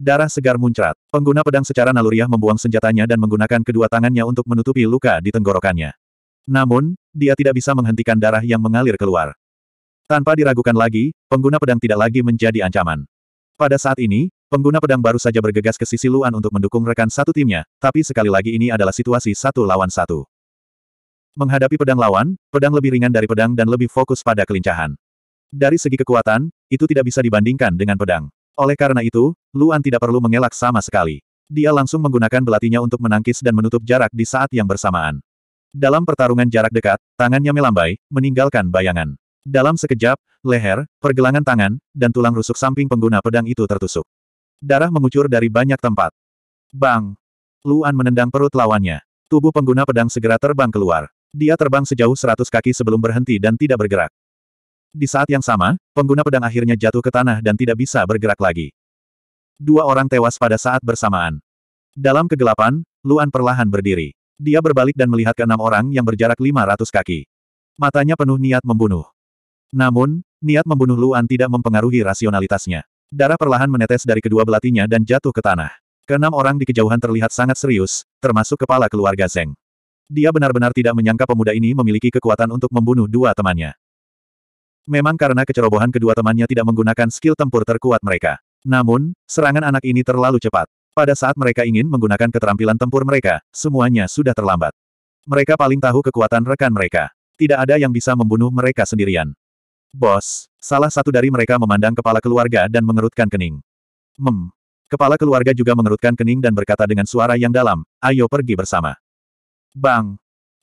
Darah segar muncrat. Pengguna pedang secara naluriah membuang senjatanya dan menggunakan kedua tangannya untuk menutupi luka di tenggorokannya. Namun, dia tidak bisa menghentikan darah yang mengalir keluar. Tanpa diragukan lagi, pengguna pedang tidak lagi menjadi ancaman. Pada saat ini, pengguna pedang baru saja bergegas ke sisi Luan untuk mendukung rekan satu timnya, tapi sekali lagi ini adalah situasi satu lawan satu. Menghadapi pedang lawan, pedang lebih ringan dari pedang dan lebih fokus pada kelincahan. Dari segi kekuatan, itu tidak bisa dibandingkan dengan pedang. Oleh karena itu, Luan tidak perlu mengelak sama sekali. Dia langsung menggunakan belatinya untuk menangkis dan menutup jarak di saat yang bersamaan. Dalam pertarungan jarak dekat, tangannya melambai, meninggalkan bayangan. Dalam sekejap, leher, pergelangan tangan, dan tulang rusuk samping pengguna pedang itu tertusuk. Darah mengucur dari banyak tempat. Bang! Luan menendang perut lawannya. Tubuh pengguna pedang segera terbang keluar. Dia terbang sejauh seratus kaki sebelum berhenti dan tidak bergerak. Di saat yang sama, pengguna pedang akhirnya jatuh ke tanah dan tidak bisa bergerak lagi. Dua orang tewas pada saat bersamaan. Dalam kegelapan, Luan perlahan berdiri. Dia berbalik dan melihat ke enam orang yang berjarak 500 kaki. Matanya penuh niat membunuh. Namun, niat membunuh Luan tidak mempengaruhi rasionalitasnya. Darah perlahan menetes dari kedua belatinya dan jatuh ke tanah. Keenam orang di kejauhan terlihat sangat serius, termasuk kepala keluarga Zeng. Dia benar-benar tidak menyangka pemuda ini memiliki kekuatan untuk membunuh dua temannya. Memang karena kecerobohan kedua temannya tidak menggunakan skill tempur terkuat mereka. Namun, serangan anak ini terlalu cepat. Pada saat mereka ingin menggunakan keterampilan tempur mereka, semuanya sudah terlambat. Mereka paling tahu kekuatan rekan mereka. Tidak ada yang bisa membunuh mereka sendirian. Bos, salah satu dari mereka memandang kepala keluarga dan mengerutkan kening. Mem. Kepala keluarga juga mengerutkan kening dan berkata dengan suara yang dalam, ayo pergi bersama. Bang.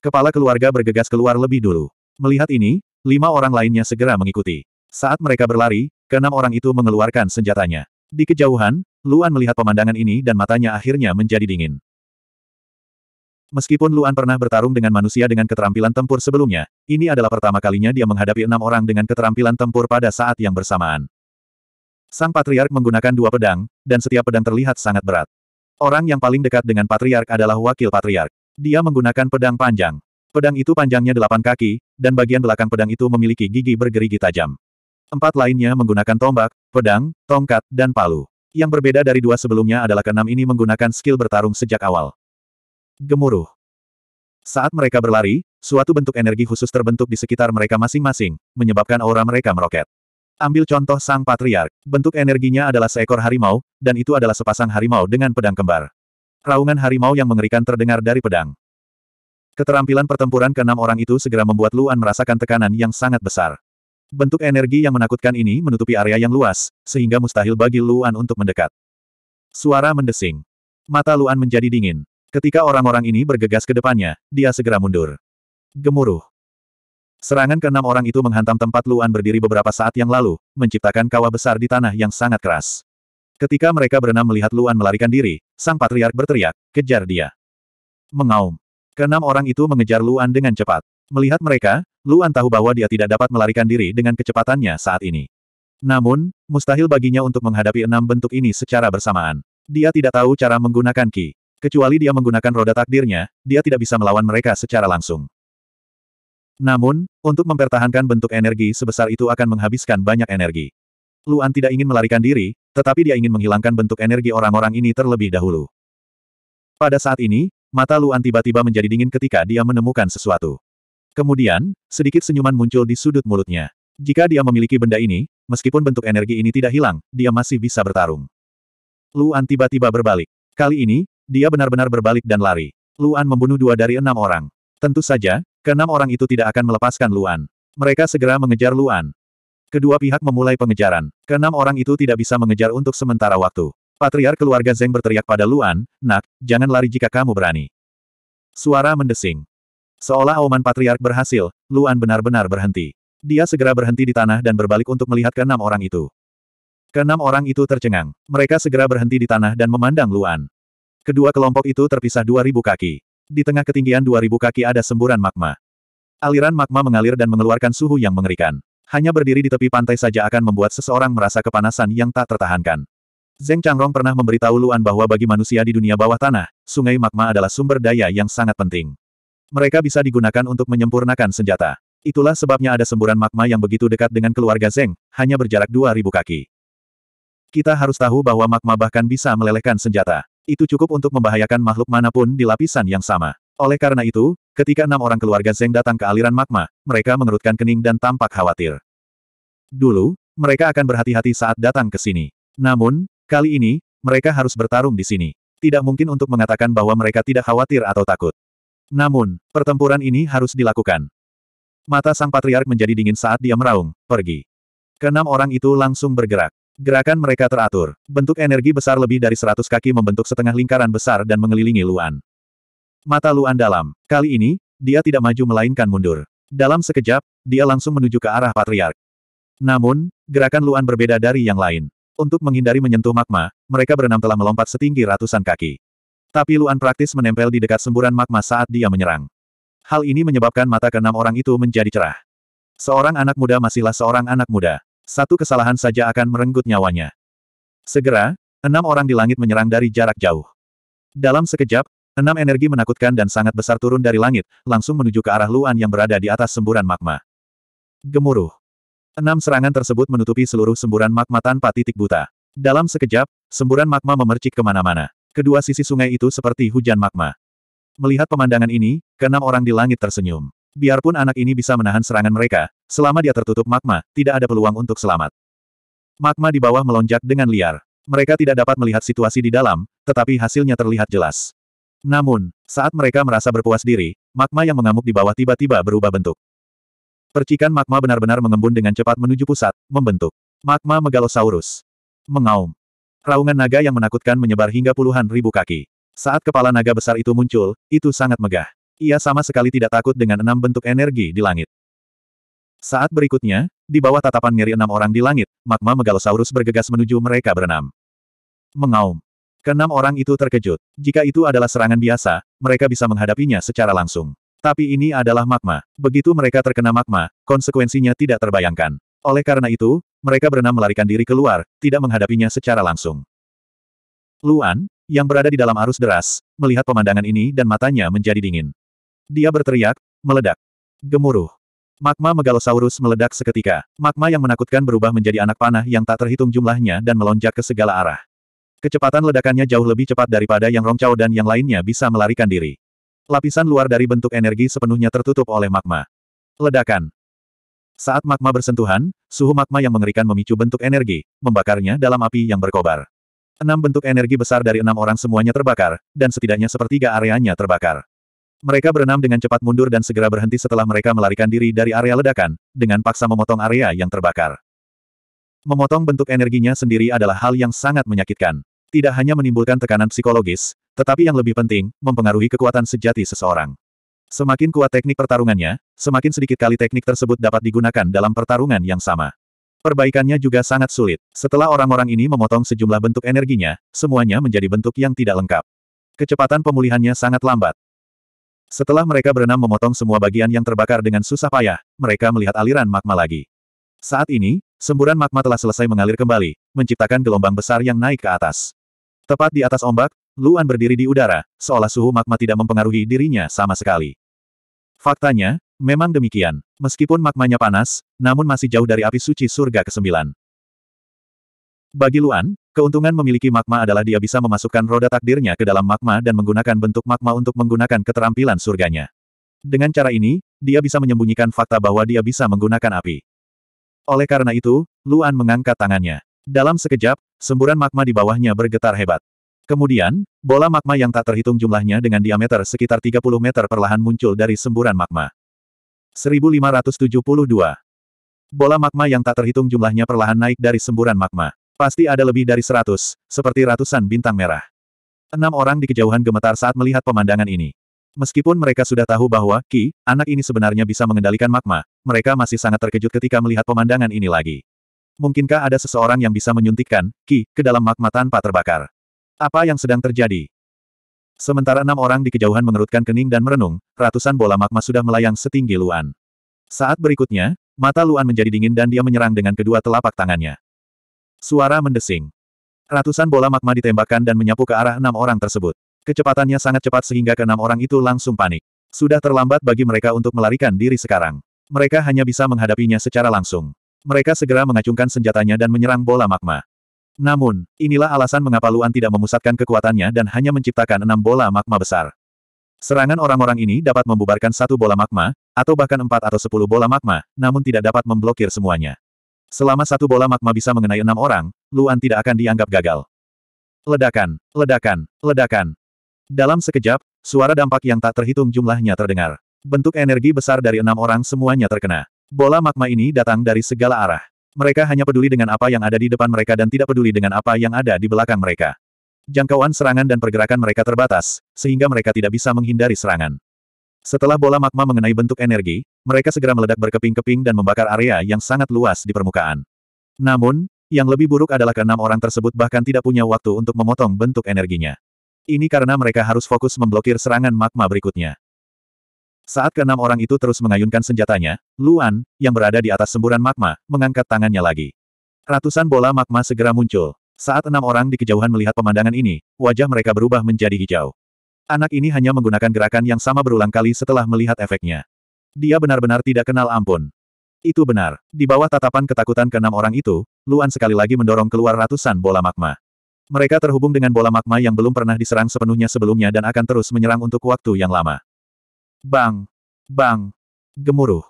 Kepala keluarga bergegas keluar lebih dulu. Melihat ini, lima orang lainnya segera mengikuti. Saat mereka berlari, keenam orang itu mengeluarkan senjatanya. Di kejauhan, Luan melihat pemandangan ini dan matanya akhirnya menjadi dingin. Meskipun Luan pernah bertarung dengan manusia dengan keterampilan tempur sebelumnya, ini adalah pertama kalinya dia menghadapi enam orang dengan keterampilan tempur pada saat yang bersamaan. Sang Patriark menggunakan dua pedang, dan setiap pedang terlihat sangat berat. Orang yang paling dekat dengan Patriark adalah Wakil Patriark. Dia menggunakan pedang panjang. Pedang itu panjangnya delapan kaki, dan bagian belakang pedang itu memiliki gigi bergerigi tajam. Empat lainnya menggunakan tombak, pedang, tongkat, dan palu. Yang berbeda dari dua sebelumnya adalah keenam ini menggunakan skill bertarung sejak awal. Gemuruh. Saat mereka berlari, suatu bentuk energi khusus terbentuk di sekitar mereka masing-masing, menyebabkan aura mereka meroket. Ambil contoh sang patriark. Bentuk energinya adalah seekor harimau, dan itu adalah sepasang harimau dengan pedang kembar. Raungan harimau yang mengerikan terdengar dari pedang. Keterampilan pertempuran keenam orang itu segera membuat Luan merasakan tekanan yang sangat besar. Bentuk energi yang menakutkan ini menutupi area yang luas, sehingga mustahil bagi Luan untuk mendekat. Suara mendesing. Mata Luan menjadi dingin. Ketika orang-orang ini bergegas ke depannya, dia segera mundur. Gemuruh. Serangan keenam orang itu menghantam tempat Luan berdiri beberapa saat yang lalu, menciptakan kawah besar di tanah yang sangat keras. Ketika mereka berenam melihat Luan melarikan diri, sang patriark berteriak, kejar dia. Mengaum. Keenam orang itu mengejar Luan dengan cepat. Melihat mereka, Luan tahu bahwa dia tidak dapat melarikan diri dengan kecepatannya saat ini. Namun, mustahil baginya untuk menghadapi enam bentuk ini secara bersamaan. Dia tidak tahu cara menggunakan Ki. Kecuali dia menggunakan roda takdirnya, dia tidak bisa melawan mereka secara langsung. Namun, untuk mempertahankan bentuk energi sebesar itu akan menghabiskan banyak energi. Luan tidak ingin melarikan diri, tetapi dia ingin menghilangkan bentuk energi orang-orang ini terlebih dahulu. Pada saat ini, Mata Luan tiba-tiba menjadi dingin ketika dia menemukan sesuatu. Kemudian, sedikit senyuman muncul di sudut mulutnya. Jika dia memiliki benda ini, meskipun bentuk energi ini tidak hilang, dia masih bisa bertarung. Luan tiba-tiba berbalik. Kali ini, dia benar-benar berbalik dan lari. Luan membunuh dua dari enam orang. Tentu saja, keenam orang itu tidak akan melepaskan Luan. Mereka segera mengejar Luan. Kedua pihak memulai pengejaran. Keenam orang itu tidak bisa mengejar untuk sementara waktu. Patriark keluarga Zeng berteriak pada Luan, Nak, jangan lari jika kamu berani. Suara mendesing. Seolah auman Patriark berhasil, Luan benar-benar berhenti. Dia segera berhenti di tanah dan berbalik untuk melihat keenam orang itu. Keenam orang itu tercengang. Mereka segera berhenti di tanah dan memandang Luan. Kedua kelompok itu terpisah 2000 kaki. Di tengah ketinggian 2000 kaki ada semburan magma. Aliran magma mengalir dan mengeluarkan suhu yang mengerikan. Hanya berdiri di tepi pantai saja akan membuat seseorang merasa kepanasan yang tak tertahankan. Zeng Changrong pernah memberitahu Luan bahwa bagi manusia di dunia bawah tanah, sungai magma adalah sumber daya yang sangat penting. Mereka bisa digunakan untuk menyempurnakan senjata. Itulah sebabnya ada semburan magma yang begitu dekat dengan keluarga Zeng, hanya berjarak 2.000 kaki. Kita harus tahu bahwa magma bahkan bisa melelehkan senjata. Itu cukup untuk membahayakan makhluk manapun di lapisan yang sama. Oleh karena itu, ketika enam orang keluarga Zeng datang ke aliran magma, mereka mengerutkan kening dan tampak khawatir. Dulu, mereka akan berhati-hati saat datang ke sini. Namun, Kali ini, mereka harus bertarung di sini. Tidak mungkin untuk mengatakan bahwa mereka tidak khawatir atau takut. Namun, pertempuran ini harus dilakukan. Mata sang patriark menjadi dingin saat dia meraung, pergi. Kenam orang itu langsung bergerak. Gerakan mereka teratur. Bentuk energi besar lebih dari seratus kaki membentuk setengah lingkaran besar dan mengelilingi Luan. Mata Luan dalam. Kali ini, dia tidak maju melainkan mundur. Dalam sekejap, dia langsung menuju ke arah patriark. Namun, gerakan Luan berbeda dari yang lain. Untuk menghindari menyentuh magma, mereka berenam telah melompat setinggi ratusan kaki. Tapi Luan praktis menempel di dekat semburan magma saat dia menyerang. Hal ini menyebabkan mata keenam orang itu menjadi cerah. Seorang anak muda masihlah seorang anak muda. Satu kesalahan saja akan merenggut nyawanya. Segera, enam orang di langit menyerang dari jarak jauh. Dalam sekejap, enam energi menakutkan dan sangat besar turun dari langit, langsung menuju ke arah Luan yang berada di atas semburan magma. Gemuruh. Enam serangan tersebut menutupi seluruh semburan magma tanpa titik buta. Dalam sekejap, semburan magma memercik kemana-mana. Kedua sisi sungai itu seperti hujan magma. Melihat pemandangan ini, keenam orang di langit tersenyum. Biarpun anak ini bisa menahan serangan mereka, selama dia tertutup magma, tidak ada peluang untuk selamat. Magma di bawah melonjak dengan liar. Mereka tidak dapat melihat situasi di dalam, tetapi hasilnya terlihat jelas. Namun, saat mereka merasa berpuas diri, magma yang mengamuk di bawah tiba-tiba berubah bentuk. Percikan magma benar-benar mengembun dengan cepat menuju pusat, membentuk magma megalosaurus. Mengaum. Raungan naga yang menakutkan menyebar hingga puluhan ribu kaki. Saat kepala naga besar itu muncul, itu sangat megah. Ia sama sekali tidak takut dengan enam bentuk energi di langit. Saat berikutnya, di bawah tatapan ngeri enam orang di langit, magma megalosaurus bergegas menuju mereka berenam. Mengaum. Keenam orang itu terkejut. Jika itu adalah serangan biasa, mereka bisa menghadapinya secara langsung. Tapi ini adalah magma. Begitu mereka terkena magma, konsekuensinya tidak terbayangkan. Oleh karena itu, mereka berenam melarikan diri keluar, tidak menghadapinya secara langsung. Luan, yang berada di dalam arus deras, melihat pemandangan ini dan matanya menjadi dingin. Dia berteriak, meledak. Gemuruh. Magma Megalosaurus meledak seketika. Magma yang menakutkan berubah menjadi anak panah yang tak terhitung jumlahnya dan melonjak ke segala arah. Kecepatan ledakannya jauh lebih cepat daripada yang Rongcao dan yang lainnya bisa melarikan diri. Lapisan luar dari bentuk energi sepenuhnya tertutup oleh magma. Ledakan. Saat magma bersentuhan, suhu magma yang mengerikan memicu bentuk energi, membakarnya dalam api yang berkobar. Enam bentuk energi besar dari enam orang semuanya terbakar, dan setidaknya sepertiga areanya terbakar. Mereka berenam dengan cepat mundur dan segera berhenti setelah mereka melarikan diri dari area ledakan, dengan paksa memotong area yang terbakar. Memotong bentuk energinya sendiri adalah hal yang sangat menyakitkan. Tidak hanya menimbulkan tekanan psikologis, tetapi yang lebih penting, mempengaruhi kekuatan sejati seseorang. Semakin kuat teknik pertarungannya, semakin sedikit kali teknik tersebut dapat digunakan dalam pertarungan yang sama. Perbaikannya juga sangat sulit. Setelah orang-orang ini memotong sejumlah bentuk energinya, semuanya menjadi bentuk yang tidak lengkap. Kecepatan pemulihannya sangat lambat. Setelah mereka berenam memotong semua bagian yang terbakar dengan susah payah, mereka melihat aliran magma lagi. Saat ini, semburan magma telah selesai mengalir kembali, menciptakan gelombang besar yang naik ke atas. Tepat di atas ombak, Luan berdiri di udara, seolah suhu magma tidak mempengaruhi dirinya sama sekali. Faktanya, memang demikian. Meskipun magmanya panas, namun masih jauh dari api suci surga ke-9. Bagi Luan, keuntungan memiliki magma adalah dia bisa memasukkan roda takdirnya ke dalam magma dan menggunakan bentuk magma untuk menggunakan keterampilan surganya. Dengan cara ini, dia bisa menyembunyikan fakta bahwa dia bisa menggunakan api. Oleh karena itu, Luan mengangkat tangannya. Dalam sekejap, semburan magma di bawahnya bergetar hebat. Kemudian, bola magma yang tak terhitung jumlahnya dengan diameter sekitar 30 meter perlahan muncul dari semburan magma. 1572. Bola magma yang tak terhitung jumlahnya perlahan naik dari semburan magma. Pasti ada lebih dari 100, seperti ratusan bintang merah. Enam orang di kejauhan gemetar saat melihat pemandangan ini. Meskipun mereka sudah tahu bahwa Ki, anak ini sebenarnya bisa mengendalikan magma, mereka masih sangat terkejut ketika melihat pemandangan ini lagi. Mungkinkah ada seseorang yang bisa menyuntikkan Ki ke dalam magma tanpa terbakar? Apa yang sedang terjadi? Sementara enam orang di kejauhan mengerutkan kening dan merenung, ratusan bola magma sudah melayang setinggi Luan. Saat berikutnya, mata Luan menjadi dingin dan dia menyerang dengan kedua telapak tangannya. Suara mendesing. Ratusan bola magma ditembakkan dan menyapu ke arah enam orang tersebut. Kecepatannya sangat cepat sehingga keenam orang itu langsung panik. Sudah terlambat bagi mereka untuk melarikan diri sekarang. Mereka hanya bisa menghadapinya secara langsung. Mereka segera mengacungkan senjatanya dan menyerang bola magma. Namun, inilah alasan mengapa Luan tidak memusatkan kekuatannya dan hanya menciptakan enam bola magma besar. Serangan orang-orang ini dapat membubarkan satu bola magma, atau bahkan empat atau sepuluh bola magma, namun tidak dapat memblokir semuanya. Selama satu bola magma bisa mengenai enam orang, Luan tidak akan dianggap gagal. Ledakan, ledakan, ledakan. Dalam sekejap, suara dampak yang tak terhitung jumlahnya terdengar. Bentuk energi besar dari enam orang semuanya terkena. Bola magma ini datang dari segala arah. Mereka hanya peduli dengan apa yang ada di depan mereka dan tidak peduli dengan apa yang ada di belakang mereka. Jangkauan serangan dan pergerakan mereka terbatas, sehingga mereka tidak bisa menghindari serangan. Setelah bola magma mengenai bentuk energi, mereka segera meledak berkeping-keping dan membakar area yang sangat luas di permukaan. Namun, yang lebih buruk adalah keenam orang tersebut bahkan tidak punya waktu untuk memotong bentuk energinya. Ini karena mereka harus fokus memblokir serangan magma berikutnya. Saat keenam orang itu terus mengayunkan senjatanya, Luan, yang berada di atas semburan magma, mengangkat tangannya lagi. Ratusan bola magma segera muncul. Saat enam orang di kejauhan melihat pemandangan ini, wajah mereka berubah menjadi hijau. Anak ini hanya menggunakan gerakan yang sama berulang kali setelah melihat efeknya. Dia benar-benar tidak kenal ampun. Itu benar. Di bawah tatapan ketakutan keenam orang itu, Luan sekali lagi mendorong keluar ratusan bola magma. Mereka terhubung dengan bola magma yang belum pernah diserang sepenuhnya sebelumnya dan akan terus menyerang untuk waktu yang lama. Bang! Bang! Gemuruh.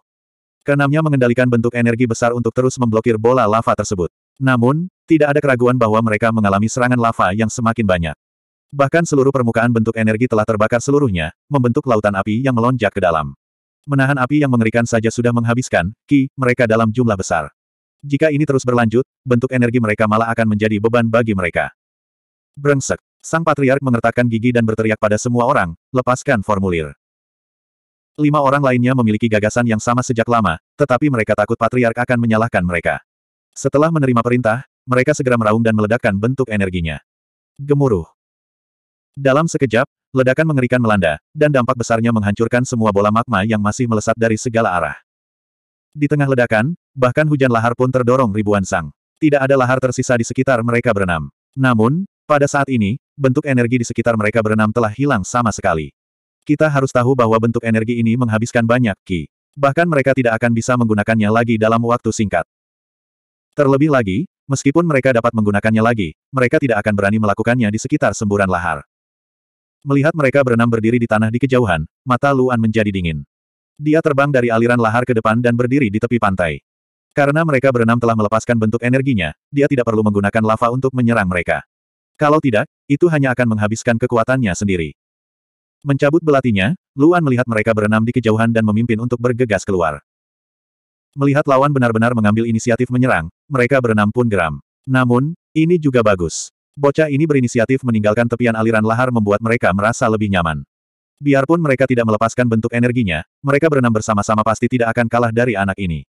Keenamnya mengendalikan bentuk energi besar untuk terus memblokir bola lava tersebut. Namun, tidak ada keraguan bahwa mereka mengalami serangan lava yang semakin banyak. Bahkan seluruh permukaan bentuk energi telah terbakar seluruhnya, membentuk lautan api yang melonjak ke dalam. Menahan api yang mengerikan saja sudah menghabiskan ki mereka dalam jumlah besar. Jika ini terus berlanjut, bentuk energi mereka malah akan menjadi beban bagi mereka. Brengsek. Sang Patriark mengertakkan gigi dan berteriak pada semua orang, lepaskan formulir. Lima orang lainnya memiliki gagasan yang sama sejak lama, tetapi mereka takut patriark akan menyalahkan mereka. Setelah menerima perintah, mereka segera meraung dan meledakkan bentuk energinya. Gemuruh. Dalam sekejap, ledakan mengerikan melanda, dan dampak besarnya menghancurkan semua bola magma yang masih melesat dari segala arah. Di tengah ledakan, bahkan hujan lahar pun terdorong ribuan sang. Tidak ada lahar tersisa di sekitar mereka berenam. Namun, pada saat ini, bentuk energi di sekitar mereka berenam telah hilang sama sekali. Kita harus tahu bahwa bentuk energi ini menghabiskan banyak ki. Bahkan mereka tidak akan bisa menggunakannya lagi dalam waktu singkat. Terlebih lagi, meskipun mereka dapat menggunakannya lagi, mereka tidak akan berani melakukannya di sekitar semburan lahar. Melihat mereka berenam berdiri di tanah di kejauhan, mata Luan menjadi dingin. Dia terbang dari aliran lahar ke depan dan berdiri di tepi pantai. Karena mereka berenam telah melepaskan bentuk energinya, dia tidak perlu menggunakan lava untuk menyerang mereka. Kalau tidak, itu hanya akan menghabiskan kekuatannya sendiri. Mencabut belatinya, Luan melihat mereka berenam di kejauhan dan memimpin untuk bergegas keluar. Melihat lawan benar-benar mengambil inisiatif menyerang, mereka berenam pun geram. Namun, ini juga bagus. Bocah ini berinisiatif meninggalkan tepian aliran lahar membuat mereka merasa lebih nyaman. Biarpun mereka tidak melepaskan bentuk energinya, mereka berenam bersama-sama pasti tidak akan kalah dari anak ini.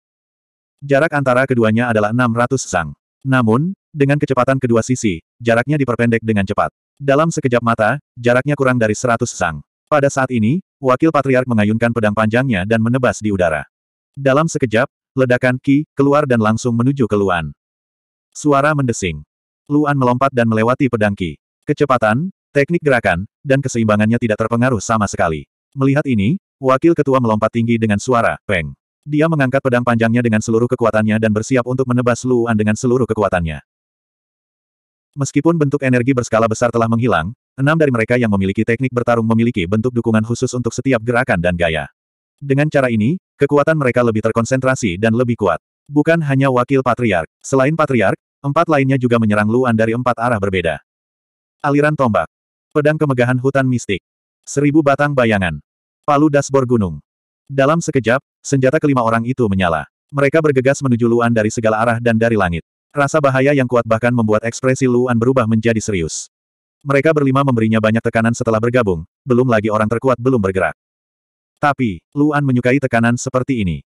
Jarak antara keduanya adalah 600 sang. Namun, dengan kecepatan kedua sisi, jaraknya diperpendek dengan cepat. Dalam sekejap mata, jaraknya kurang dari 100 sang. Pada saat ini, wakil patriark mengayunkan pedang panjangnya dan menebas di udara. Dalam sekejap, ledakan Ki keluar dan langsung menuju ke Luan. Suara mendesing. Luan melompat dan melewati pedang Ki. Kecepatan, teknik gerakan, dan keseimbangannya tidak terpengaruh sama sekali. Melihat ini, wakil ketua melompat tinggi dengan suara, peng. Dia mengangkat pedang panjangnya dengan seluruh kekuatannya dan bersiap untuk menebas Luan dengan seluruh kekuatannya. Meskipun bentuk energi berskala besar telah menghilang, Enam dari mereka yang memiliki teknik bertarung memiliki bentuk dukungan khusus untuk setiap gerakan dan gaya. Dengan cara ini, kekuatan mereka lebih terkonsentrasi dan lebih kuat. Bukan hanya wakil patriark. Selain patriark, empat lainnya juga menyerang Luan dari empat arah berbeda. Aliran tombak. Pedang kemegahan hutan mistik. Seribu batang bayangan. Palu dasbor gunung. Dalam sekejap, senjata kelima orang itu menyala. Mereka bergegas menuju Luan dari segala arah dan dari langit. Rasa bahaya yang kuat bahkan membuat ekspresi Luan berubah menjadi serius. Mereka berlima memberinya banyak tekanan setelah bergabung, belum lagi orang terkuat belum bergerak. Tapi, Luan menyukai tekanan seperti ini.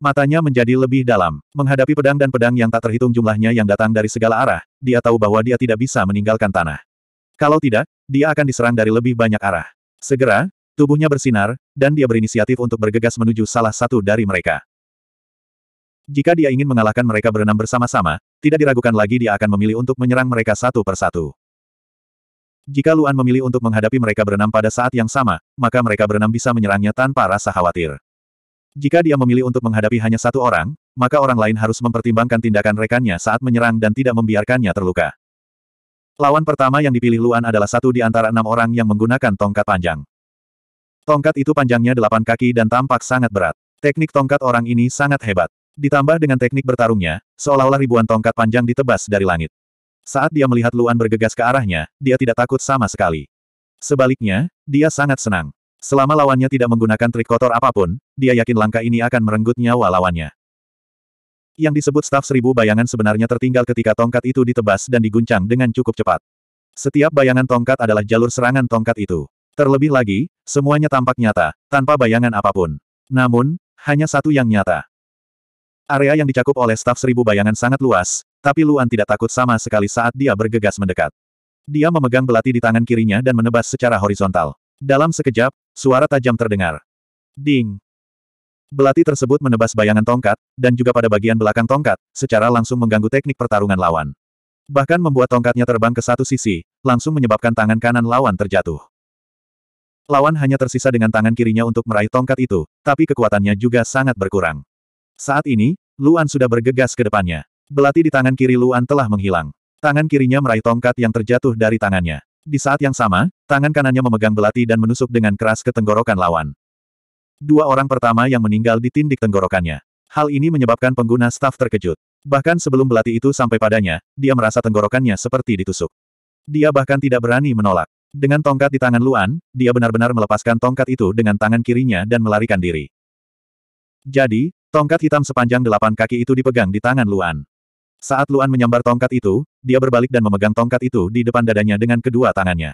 Matanya menjadi lebih dalam. Menghadapi pedang dan pedang yang tak terhitung jumlahnya yang datang dari segala arah, dia tahu bahwa dia tidak bisa meninggalkan tanah. Kalau tidak, dia akan diserang dari lebih banyak arah. Segera, tubuhnya bersinar, dan dia berinisiatif untuk bergegas menuju salah satu dari mereka. Jika dia ingin mengalahkan mereka berenam bersama-sama, tidak diragukan lagi dia akan memilih untuk menyerang mereka satu persatu. Jika Luan memilih untuk menghadapi mereka berenam pada saat yang sama, maka mereka berenam bisa menyerangnya tanpa rasa khawatir. Jika dia memilih untuk menghadapi hanya satu orang, maka orang lain harus mempertimbangkan tindakan rekannya saat menyerang dan tidak membiarkannya terluka. Lawan pertama yang dipilih Luan adalah satu di antara enam orang yang menggunakan tongkat panjang. Tongkat itu panjangnya delapan kaki dan tampak sangat berat. Teknik tongkat orang ini sangat hebat. Ditambah dengan teknik bertarungnya, seolah-olah ribuan tongkat panjang ditebas dari langit. Saat dia melihat Luan bergegas ke arahnya, dia tidak takut sama sekali. Sebaliknya, dia sangat senang. Selama lawannya tidak menggunakan trik kotor apapun, dia yakin langkah ini akan merenggut nyawa lawannya. Yang disebut staf seribu bayangan sebenarnya tertinggal ketika tongkat itu ditebas dan diguncang dengan cukup cepat. Setiap bayangan tongkat adalah jalur serangan tongkat itu. Terlebih lagi, semuanya tampak nyata, tanpa bayangan apapun. Namun, hanya satu yang nyata. Area yang dicakup oleh staf seribu bayangan sangat luas, tapi Luan tidak takut sama sekali saat dia bergegas mendekat. Dia memegang belati di tangan kirinya dan menebas secara horizontal. Dalam sekejap, suara tajam terdengar. Ding! Belati tersebut menebas bayangan tongkat, dan juga pada bagian belakang tongkat, secara langsung mengganggu teknik pertarungan lawan. Bahkan membuat tongkatnya terbang ke satu sisi, langsung menyebabkan tangan kanan lawan terjatuh. Lawan hanya tersisa dengan tangan kirinya untuk meraih tongkat itu, tapi kekuatannya juga sangat berkurang. Saat ini, Luan sudah bergegas ke depannya. Belati di tangan kiri Luan telah menghilang. Tangan kirinya meraih tongkat yang terjatuh dari tangannya. Di saat yang sama, tangan kanannya memegang belati dan menusuk dengan keras ke tenggorokan lawan. Dua orang pertama yang meninggal ditindik tenggorokannya. Hal ini menyebabkan pengguna staf terkejut. Bahkan sebelum belati itu sampai padanya, dia merasa tenggorokannya seperti ditusuk. Dia bahkan tidak berani menolak. Dengan tongkat di tangan Luan, dia benar-benar melepaskan tongkat itu dengan tangan kirinya dan melarikan diri. Jadi, tongkat hitam sepanjang delapan kaki itu dipegang di tangan Luan. Saat Luan menyambar tongkat itu, dia berbalik dan memegang tongkat itu di depan dadanya dengan kedua tangannya.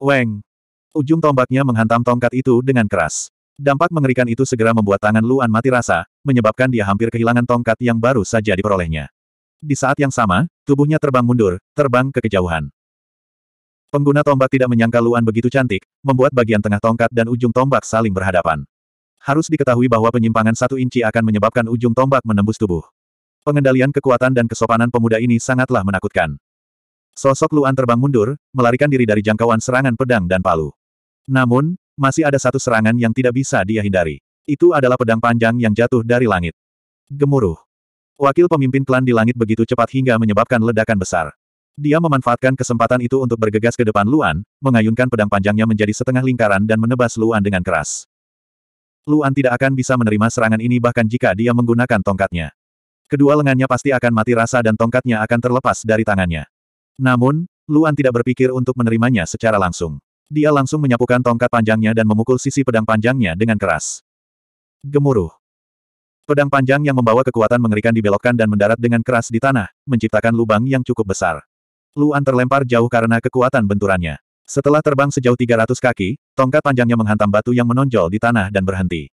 Weng! Ujung tombaknya menghantam tongkat itu dengan keras. Dampak mengerikan itu segera membuat tangan Luan mati rasa, menyebabkan dia hampir kehilangan tongkat yang baru saja diperolehnya. Di saat yang sama, tubuhnya terbang mundur, terbang ke kejauhan. Pengguna tombak tidak menyangka Luan begitu cantik, membuat bagian tengah tongkat dan ujung tombak saling berhadapan. Harus diketahui bahwa penyimpangan satu inci akan menyebabkan ujung tombak menembus tubuh. Pengendalian kekuatan dan kesopanan pemuda ini sangatlah menakutkan. Sosok Luan terbang mundur, melarikan diri dari jangkauan serangan pedang dan palu. Namun, masih ada satu serangan yang tidak bisa dia hindari. Itu adalah pedang panjang yang jatuh dari langit. Gemuruh. Wakil pemimpin klan di langit begitu cepat hingga menyebabkan ledakan besar. Dia memanfaatkan kesempatan itu untuk bergegas ke depan Luan, mengayunkan pedang panjangnya menjadi setengah lingkaran dan menebas Luan dengan keras. Luan tidak akan bisa menerima serangan ini bahkan jika dia menggunakan tongkatnya. Kedua lengannya pasti akan mati rasa dan tongkatnya akan terlepas dari tangannya. Namun, Luan tidak berpikir untuk menerimanya secara langsung. Dia langsung menyapukan tongkat panjangnya dan memukul sisi pedang panjangnya dengan keras. Gemuruh. Pedang panjang yang membawa kekuatan mengerikan dibelokkan dan mendarat dengan keras di tanah, menciptakan lubang yang cukup besar. Luan terlempar jauh karena kekuatan benturannya. Setelah terbang sejauh 300 kaki, tongkat panjangnya menghantam batu yang menonjol di tanah dan berhenti.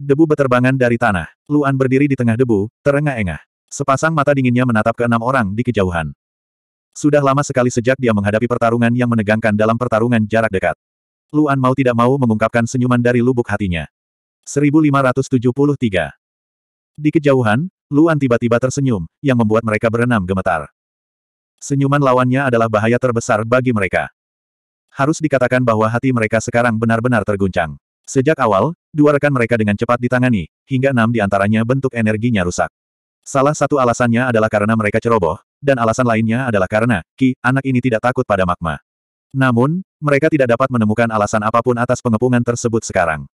Debu beterbangan dari tanah. Luan berdiri di tengah debu, terengah-engah. Sepasang mata dinginnya menatap ke enam orang di kejauhan. Sudah lama sekali sejak dia menghadapi pertarungan yang menegangkan dalam pertarungan jarak dekat. Luan mau tidak mau mengungkapkan senyuman dari lubuk hatinya. 1573. Di kejauhan, Luan tiba-tiba tersenyum, yang membuat mereka berenam gemetar. Senyuman lawannya adalah bahaya terbesar bagi mereka. Harus dikatakan bahwa hati mereka sekarang benar-benar terguncang. Sejak awal, Dua rekan mereka dengan cepat ditangani, hingga enam di antaranya bentuk energinya rusak. Salah satu alasannya adalah karena mereka ceroboh, dan alasan lainnya adalah karena, Ki, anak ini tidak takut pada magma. Namun, mereka tidak dapat menemukan alasan apapun atas pengepungan tersebut sekarang.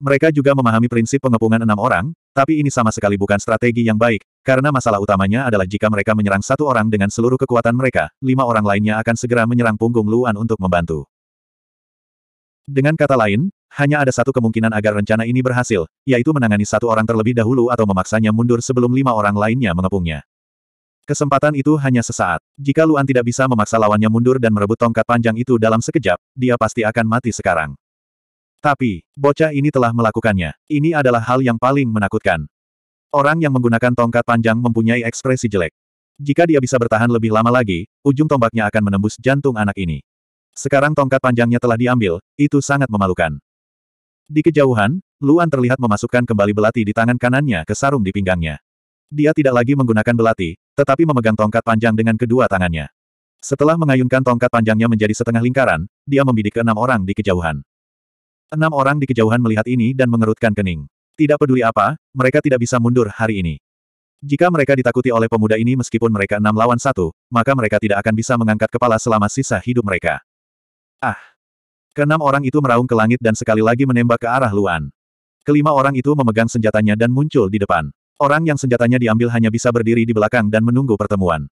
Mereka juga memahami prinsip pengepungan enam orang, tapi ini sama sekali bukan strategi yang baik, karena masalah utamanya adalah jika mereka menyerang satu orang dengan seluruh kekuatan mereka, lima orang lainnya akan segera menyerang punggung Luan untuk membantu. Dengan kata lain, hanya ada satu kemungkinan agar rencana ini berhasil, yaitu menangani satu orang terlebih dahulu atau memaksanya mundur sebelum lima orang lainnya mengepungnya. Kesempatan itu hanya sesaat. Jika Luan tidak bisa memaksa lawannya mundur dan merebut tongkat panjang itu dalam sekejap, dia pasti akan mati sekarang. Tapi, bocah ini telah melakukannya. Ini adalah hal yang paling menakutkan. Orang yang menggunakan tongkat panjang mempunyai ekspresi jelek. Jika dia bisa bertahan lebih lama lagi, ujung tombaknya akan menembus jantung anak ini. Sekarang tongkat panjangnya telah diambil, itu sangat memalukan. Di kejauhan, Luan terlihat memasukkan kembali belati di tangan kanannya ke sarung di pinggangnya. Dia tidak lagi menggunakan belati, tetapi memegang tongkat panjang dengan kedua tangannya. Setelah mengayunkan tongkat panjangnya menjadi setengah lingkaran, dia membidik ke enam orang di kejauhan. Enam orang di kejauhan melihat ini dan mengerutkan kening. Tidak peduli apa, mereka tidak bisa mundur hari ini. Jika mereka ditakuti oleh pemuda ini meskipun mereka enam lawan satu, maka mereka tidak akan bisa mengangkat kepala selama sisa hidup mereka. Ah! Keenam orang itu meraung ke langit dan sekali lagi menembak ke arah Luan. Kelima orang itu memegang senjatanya dan muncul di depan. Orang yang senjatanya diambil hanya bisa berdiri di belakang dan menunggu pertemuan.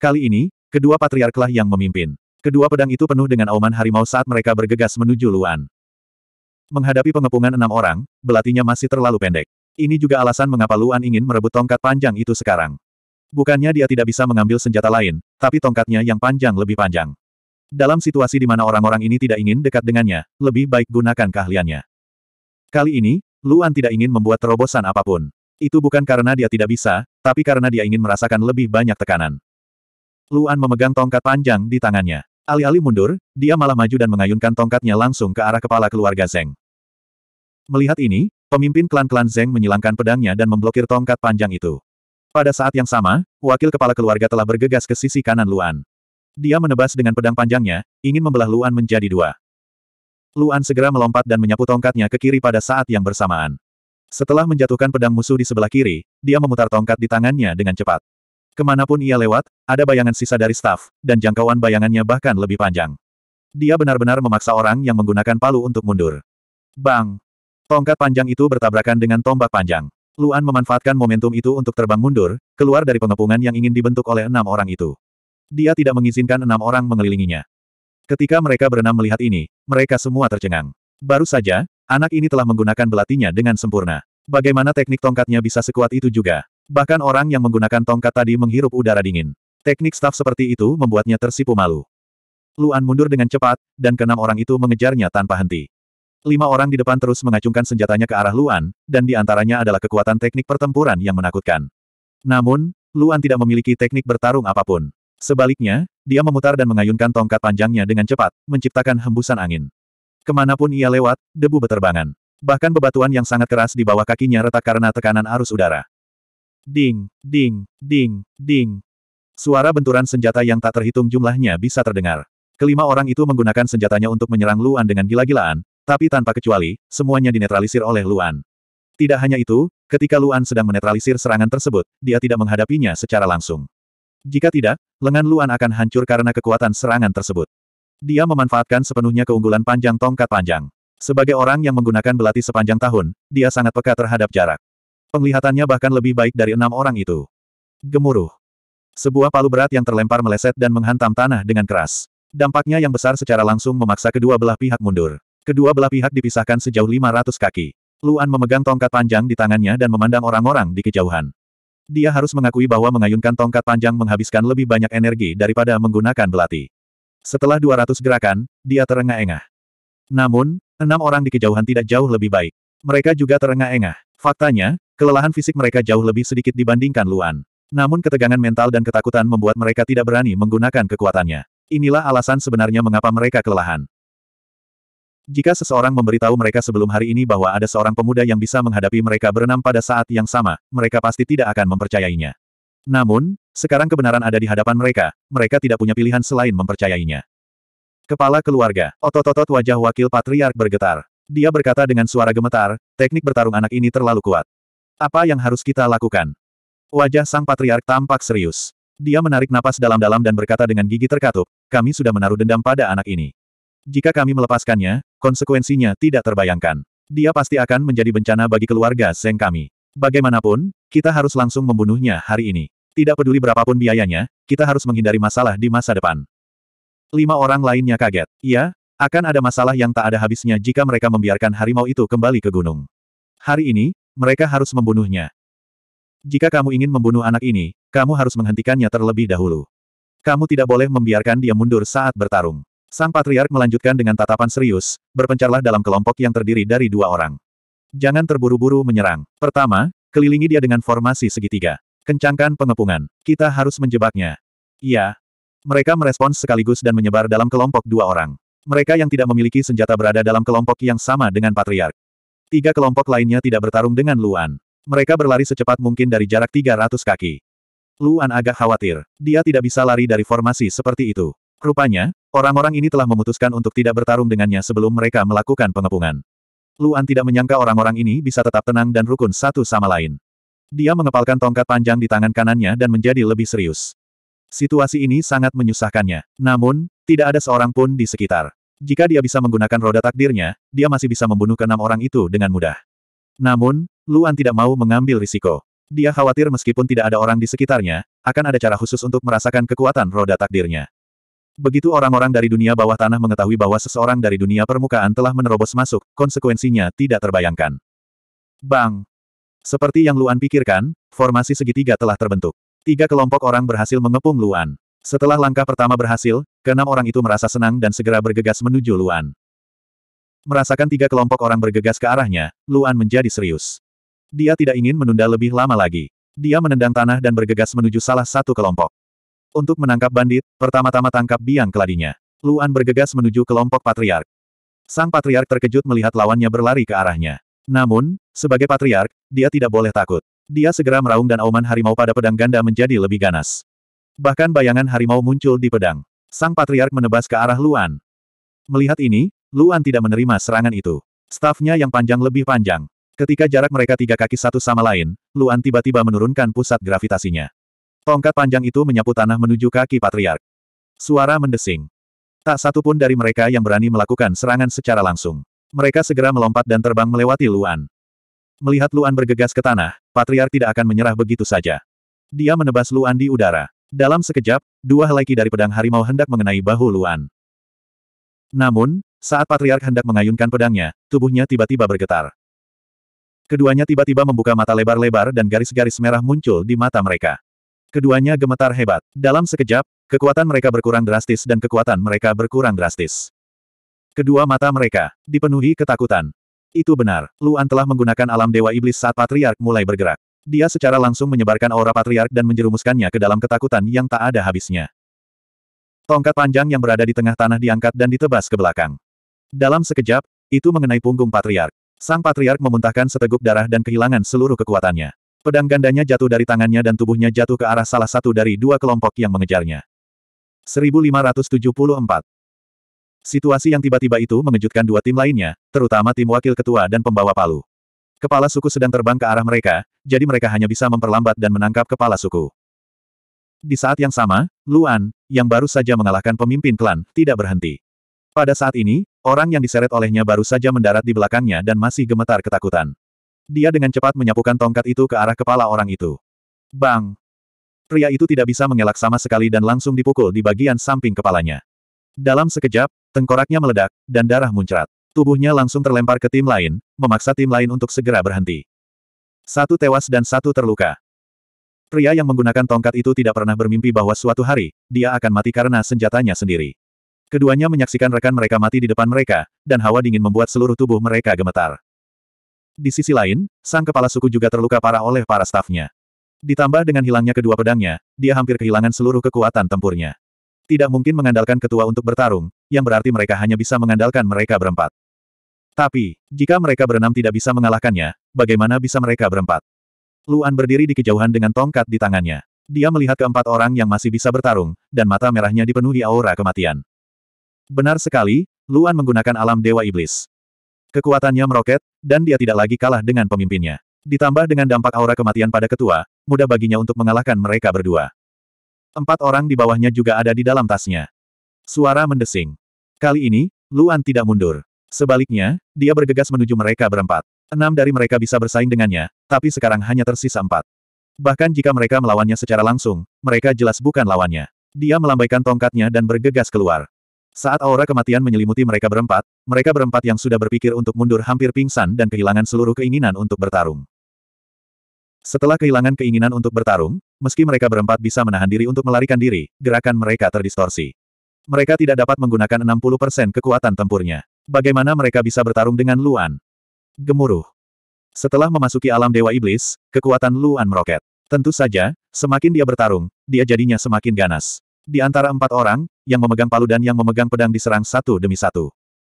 Kali ini, kedua patriarklah yang memimpin. Kedua pedang itu penuh dengan auman harimau saat mereka bergegas menuju Luan. Menghadapi pengepungan enam orang, belatinya masih terlalu pendek. Ini juga alasan mengapa Luan ingin merebut tongkat panjang itu sekarang. Bukannya dia tidak bisa mengambil senjata lain, tapi tongkatnya yang panjang lebih panjang. Dalam situasi di mana orang-orang ini tidak ingin dekat dengannya, lebih baik gunakan keahliannya. Kali ini, Luan tidak ingin membuat terobosan apapun. Itu bukan karena dia tidak bisa, tapi karena dia ingin merasakan lebih banyak tekanan. Luan memegang tongkat panjang di tangannya. Alih-alih mundur, dia malah maju dan mengayunkan tongkatnya langsung ke arah kepala keluarga Zeng. Melihat ini, pemimpin klan-klan Zeng menyilangkan pedangnya dan memblokir tongkat panjang itu. Pada saat yang sama, wakil kepala keluarga telah bergegas ke sisi kanan Luan. Dia menebas dengan pedang panjangnya, ingin membelah Luan menjadi dua. Luan segera melompat dan menyapu tongkatnya ke kiri pada saat yang bersamaan. Setelah menjatuhkan pedang musuh di sebelah kiri, dia memutar tongkat di tangannya dengan cepat. Kemanapun ia lewat, ada bayangan sisa dari staf, dan jangkauan bayangannya bahkan lebih panjang. Dia benar-benar memaksa orang yang menggunakan palu untuk mundur. Bang! Tongkat panjang itu bertabrakan dengan tombak panjang. Luan memanfaatkan momentum itu untuk terbang mundur, keluar dari pengepungan yang ingin dibentuk oleh enam orang itu dia tidak mengizinkan enam orang mengelilinginya. Ketika mereka berenam melihat ini, mereka semua tercengang. Baru saja, anak ini telah menggunakan belatinya dengan sempurna. Bagaimana teknik tongkatnya bisa sekuat itu juga? Bahkan orang yang menggunakan tongkat tadi menghirup udara dingin. Teknik staf seperti itu membuatnya tersipu malu. Luan mundur dengan cepat, dan keenam orang itu mengejarnya tanpa henti. Lima orang di depan terus mengacungkan senjatanya ke arah Luan, dan di antaranya adalah kekuatan teknik pertempuran yang menakutkan. Namun, Luan tidak memiliki teknik bertarung apapun. Sebaliknya, dia memutar dan mengayunkan tongkat panjangnya dengan cepat, menciptakan hembusan angin. Kemanapun ia lewat, debu beterbangan. Bahkan bebatuan yang sangat keras di bawah kakinya retak karena tekanan arus udara. Ding, ding, ding, ding. Suara benturan senjata yang tak terhitung jumlahnya bisa terdengar. Kelima orang itu menggunakan senjatanya untuk menyerang Luan dengan gila-gilaan, tapi tanpa kecuali, semuanya dinetralisir oleh Luan. Tidak hanya itu, ketika Luan sedang menetralisir serangan tersebut, dia tidak menghadapinya secara langsung. Jika tidak, lengan Luan akan hancur karena kekuatan serangan tersebut. Dia memanfaatkan sepenuhnya keunggulan panjang tongkat panjang. Sebagai orang yang menggunakan belati sepanjang tahun, dia sangat peka terhadap jarak. Penglihatannya bahkan lebih baik dari enam orang itu. Gemuruh. Sebuah palu berat yang terlempar meleset dan menghantam tanah dengan keras. Dampaknya yang besar secara langsung memaksa kedua belah pihak mundur. Kedua belah pihak dipisahkan sejauh 500 kaki. Luan memegang tongkat panjang di tangannya dan memandang orang-orang di kejauhan. Dia harus mengakui bahwa mengayunkan tongkat panjang menghabiskan lebih banyak energi daripada menggunakan belati. Setelah 200 gerakan, dia terengah-engah. Namun, enam orang di kejauhan tidak jauh lebih baik. Mereka juga terengah-engah. Faktanya, kelelahan fisik mereka jauh lebih sedikit dibandingkan Luan. Namun ketegangan mental dan ketakutan membuat mereka tidak berani menggunakan kekuatannya. Inilah alasan sebenarnya mengapa mereka kelelahan. Jika seseorang memberitahu mereka sebelum hari ini bahwa ada seorang pemuda yang bisa menghadapi mereka berenam pada saat yang sama, mereka pasti tidak akan mempercayainya. Namun, sekarang kebenaran ada di hadapan mereka, mereka tidak punya pilihan selain mempercayainya. Kepala keluarga, otot-otot wajah wakil patriark bergetar. Dia berkata dengan suara gemetar, teknik bertarung anak ini terlalu kuat. Apa yang harus kita lakukan? Wajah sang patriark tampak serius. Dia menarik napas dalam-dalam dan berkata dengan gigi terkatup, kami sudah menaruh dendam pada anak ini. Jika kami melepaskannya, konsekuensinya tidak terbayangkan. Dia pasti akan menjadi bencana bagi keluarga Seng kami. Bagaimanapun, kita harus langsung membunuhnya hari ini. Tidak peduli berapapun biayanya, kita harus menghindari masalah di masa depan. Lima orang lainnya kaget. Ya, akan ada masalah yang tak ada habisnya jika mereka membiarkan harimau itu kembali ke gunung. Hari ini, mereka harus membunuhnya. Jika kamu ingin membunuh anak ini, kamu harus menghentikannya terlebih dahulu. Kamu tidak boleh membiarkan dia mundur saat bertarung. Sang Patriark melanjutkan dengan tatapan serius, berpencarlah dalam kelompok yang terdiri dari dua orang. Jangan terburu-buru menyerang. Pertama, kelilingi dia dengan formasi segitiga. Kencangkan pengepungan. Kita harus menjebaknya. Iya. Mereka merespons sekaligus dan menyebar dalam kelompok dua orang. Mereka yang tidak memiliki senjata berada dalam kelompok yang sama dengan Patriark. Tiga kelompok lainnya tidak bertarung dengan Luan. Mereka berlari secepat mungkin dari jarak 300 kaki. Luan agak khawatir. Dia tidak bisa lari dari formasi seperti itu. Rupanya, orang-orang ini telah memutuskan untuk tidak bertarung dengannya sebelum mereka melakukan pengepungan. Luan tidak menyangka orang-orang ini bisa tetap tenang dan rukun satu sama lain. Dia mengepalkan tongkat panjang di tangan kanannya dan menjadi lebih serius. Situasi ini sangat menyusahkannya. Namun, tidak ada seorang pun di sekitar. Jika dia bisa menggunakan roda takdirnya, dia masih bisa membunuh keenam orang itu dengan mudah. Namun, Luan tidak mau mengambil risiko. Dia khawatir meskipun tidak ada orang di sekitarnya, akan ada cara khusus untuk merasakan kekuatan roda takdirnya. Begitu orang-orang dari dunia bawah tanah mengetahui bahwa seseorang dari dunia permukaan telah menerobos masuk, konsekuensinya tidak terbayangkan. Bang! Seperti yang Luan pikirkan, formasi segitiga telah terbentuk. Tiga kelompok orang berhasil mengepung Luan. Setelah langkah pertama berhasil, keenam orang itu merasa senang dan segera bergegas menuju Luan. Merasakan tiga kelompok orang bergegas ke arahnya, Luan menjadi serius. Dia tidak ingin menunda lebih lama lagi. Dia menendang tanah dan bergegas menuju salah satu kelompok. Untuk menangkap bandit, pertama-tama tangkap biang keladinya. Luan bergegas menuju kelompok patriark. Sang patriark terkejut melihat lawannya berlari ke arahnya. Namun, sebagai patriark, dia tidak boleh takut. Dia segera meraung dan auman harimau pada pedang ganda menjadi lebih ganas. Bahkan bayangan harimau muncul di pedang. Sang patriark menebas ke arah Luan. Melihat ini, Luan tidak menerima serangan itu. Stafnya yang panjang lebih panjang. Ketika jarak mereka tiga kaki satu sama lain, Luan tiba-tiba menurunkan pusat gravitasinya. Tongkat panjang itu menyapu tanah menuju kaki patriark. Suara mendesing. Tak satu pun dari mereka yang berani melakukan serangan secara langsung. Mereka segera melompat dan terbang melewati Luan. Melihat Luan bergegas ke tanah, Patriark tidak akan menyerah begitu saja. Dia menebas Luan di udara. Dalam sekejap, dua helai ki dari pedang harimau hendak mengenai bahu Luan. Namun, saat Patriark hendak mengayunkan pedangnya, tubuhnya tiba-tiba bergetar. Keduanya tiba-tiba membuka mata lebar-lebar dan garis-garis merah muncul di mata mereka. Keduanya gemetar hebat. Dalam sekejap, kekuatan mereka berkurang drastis dan kekuatan mereka berkurang drastis. Kedua mata mereka dipenuhi ketakutan. Itu benar, Luan telah menggunakan alam Dewa Iblis saat Patriark mulai bergerak. Dia secara langsung menyebarkan aura Patriark dan menjerumuskannya ke dalam ketakutan yang tak ada habisnya. Tongkat panjang yang berada di tengah tanah diangkat dan ditebas ke belakang. Dalam sekejap, itu mengenai punggung Patriark. Sang Patriark memuntahkan seteguk darah dan kehilangan seluruh kekuatannya. Pedang gandanya jatuh dari tangannya dan tubuhnya jatuh ke arah salah satu dari dua kelompok yang mengejarnya. 1574 Situasi yang tiba-tiba itu mengejutkan dua tim lainnya, terutama tim wakil ketua dan pembawa palu. Kepala suku sedang terbang ke arah mereka, jadi mereka hanya bisa memperlambat dan menangkap kepala suku. Di saat yang sama, Luan, yang baru saja mengalahkan pemimpin klan, tidak berhenti. Pada saat ini, orang yang diseret olehnya baru saja mendarat di belakangnya dan masih gemetar ketakutan. Dia dengan cepat menyapukan tongkat itu ke arah kepala orang itu. Bang! Pria itu tidak bisa mengelak sama sekali dan langsung dipukul di bagian samping kepalanya. Dalam sekejap, tengkoraknya meledak, dan darah muncrat. Tubuhnya langsung terlempar ke tim lain, memaksa tim lain untuk segera berhenti. Satu tewas dan satu terluka. Pria yang menggunakan tongkat itu tidak pernah bermimpi bahwa suatu hari, dia akan mati karena senjatanya sendiri. Keduanya menyaksikan rekan mereka mati di depan mereka, dan hawa dingin membuat seluruh tubuh mereka gemetar. Di sisi lain, sang kepala suku juga terluka parah oleh para stafnya. Ditambah dengan hilangnya kedua pedangnya, dia hampir kehilangan seluruh kekuatan tempurnya. Tidak mungkin mengandalkan ketua untuk bertarung, yang berarti mereka hanya bisa mengandalkan mereka berempat. Tapi, jika mereka berenam tidak bisa mengalahkannya, bagaimana bisa mereka berempat? Luan berdiri di kejauhan dengan tongkat di tangannya. Dia melihat keempat orang yang masih bisa bertarung, dan mata merahnya dipenuhi aura kematian. Benar sekali, Luan menggunakan alam Dewa Iblis. Kekuatannya meroket, dan dia tidak lagi kalah dengan pemimpinnya. Ditambah dengan dampak aura kematian pada ketua, mudah baginya untuk mengalahkan mereka berdua. Empat orang di bawahnya juga ada di dalam tasnya. Suara mendesing. Kali ini, Luan tidak mundur. Sebaliknya, dia bergegas menuju mereka berempat. Enam dari mereka bisa bersaing dengannya, tapi sekarang hanya tersisa empat. Bahkan jika mereka melawannya secara langsung, mereka jelas bukan lawannya. Dia melambaikan tongkatnya dan bergegas keluar. Saat aura kematian menyelimuti mereka berempat, mereka berempat yang sudah berpikir untuk mundur hampir pingsan dan kehilangan seluruh keinginan untuk bertarung. Setelah kehilangan keinginan untuk bertarung, meski mereka berempat bisa menahan diri untuk melarikan diri, gerakan mereka terdistorsi. Mereka tidak dapat menggunakan 60% kekuatan tempurnya. Bagaimana mereka bisa bertarung dengan Luan? Gemuruh. Setelah memasuki alam Dewa Iblis, kekuatan Luan meroket. Tentu saja, semakin dia bertarung, dia jadinya semakin ganas. Di antara empat orang, yang memegang palu dan yang memegang pedang diserang satu demi satu.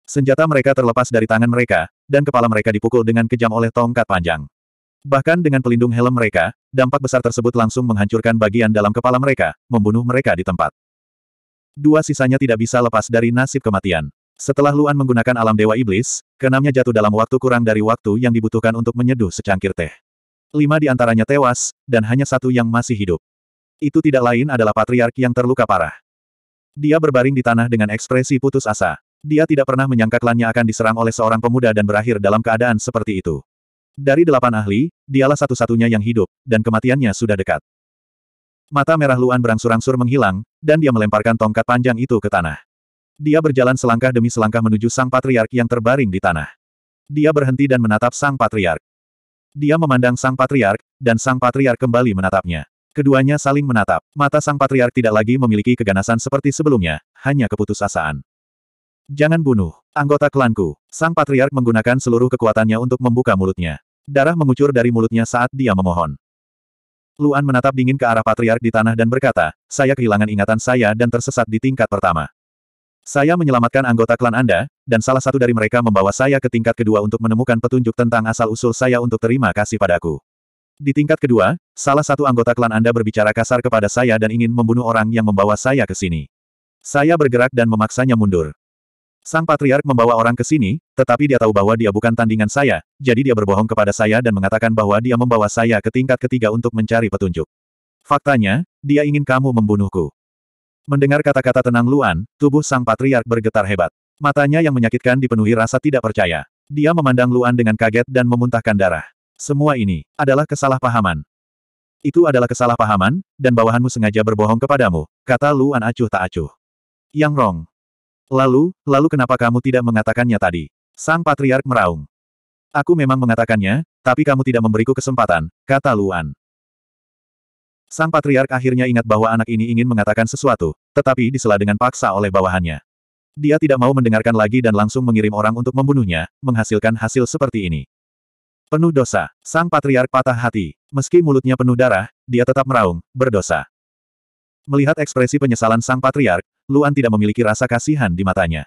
Senjata mereka terlepas dari tangan mereka, dan kepala mereka dipukul dengan kejam oleh tongkat panjang. Bahkan dengan pelindung helm mereka, dampak besar tersebut langsung menghancurkan bagian dalam kepala mereka, membunuh mereka di tempat. Dua sisanya tidak bisa lepas dari nasib kematian. Setelah Luan menggunakan alam Dewa Iblis, keenamnya jatuh dalam waktu kurang dari waktu yang dibutuhkan untuk menyeduh secangkir teh. Lima di antaranya tewas, dan hanya satu yang masih hidup. Itu tidak lain adalah patriark yang terluka parah. Dia berbaring di tanah dengan ekspresi putus asa. Dia tidak pernah menyangka klannya akan diserang oleh seorang pemuda dan berakhir dalam keadaan seperti itu. Dari delapan ahli, dialah satu-satunya yang hidup, dan kematiannya sudah dekat. Mata merah Luan berangsur-angsur menghilang, dan dia melemparkan tongkat panjang itu ke tanah. Dia berjalan selangkah demi selangkah menuju sang patriark yang terbaring di tanah. Dia berhenti dan menatap sang patriark. Dia memandang sang patriark, dan sang patriark kembali menatapnya. Keduanya saling menatap. Mata sang patriark tidak lagi memiliki keganasan seperti sebelumnya, hanya keputusasaan. Jangan bunuh, anggota klanku. Sang patriark menggunakan seluruh kekuatannya untuk membuka mulutnya. Darah mengucur dari mulutnya saat dia memohon. Luan menatap dingin ke arah patriark di tanah dan berkata, saya kehilangan ingatan saya dan tersesat di tingkat pertama. Saya menyelamatkan anggota klan Anda, dan salah satu dari mereka membawa saya ke tingkat kedua untuk menemukan petunjuk tentang asal-usul saya untuk terima kasih padaku. Di tingkat kedua, salah satu anggota klan Anda berbicara kasar kepada saya dan ingin membunuh orang yang membawa saya ke sini. Saya bergerak dan memaksanya mundur. Sang patriark membawa orang ke sini, tetapi dia tahu bahwa dia bukan tandingan saya, jadi dia berbohong kepada saya dan mengatakan bahwa dia membawa saya ke tingkat ketiga untuk mencari petunjuk. Faktanya, dia ingin kamu membunuhku. Mendengar kata-kata tenang Luan, tubuh sang patriark bergetar hebat. Matanya yang menyakitkan dipenuhi rasa tidak percaya. Dia memandang Luan dengan kaget dan memuntahkan darah. Semua ini adalah kesalahpahaman. Itu adalah kesalahpahaman, dan bawahanmu sengaja berbohong kepadamu, kata Luan acuh tak acuh. Yang Rong. Lalu, lalu kenapa kamu tidak mengatakannya tadi? Sang Patriark meraung. Aku memang mengatakannya, tapi kamu tidak memberiku kesempatan, kata Luan. Sang Patriark akhirnya ingat bahwa anak ini ingin mengatakan sesuatu, tetapi disela dengan paksa oleh bawahannya. Dia tidak mau mendengarkan lagi dan langsung mengirim orang untuk membunuhnya, menghasilkan hasil seperti ini. Penuh dosa, sang patriark patah hati. Meski mulutnya penuh darah, dia tetap meraung, berdosa. Melihat ekspresi penyesalan sang patriark, Luan tidak memiliki rasa kasihan di matanya.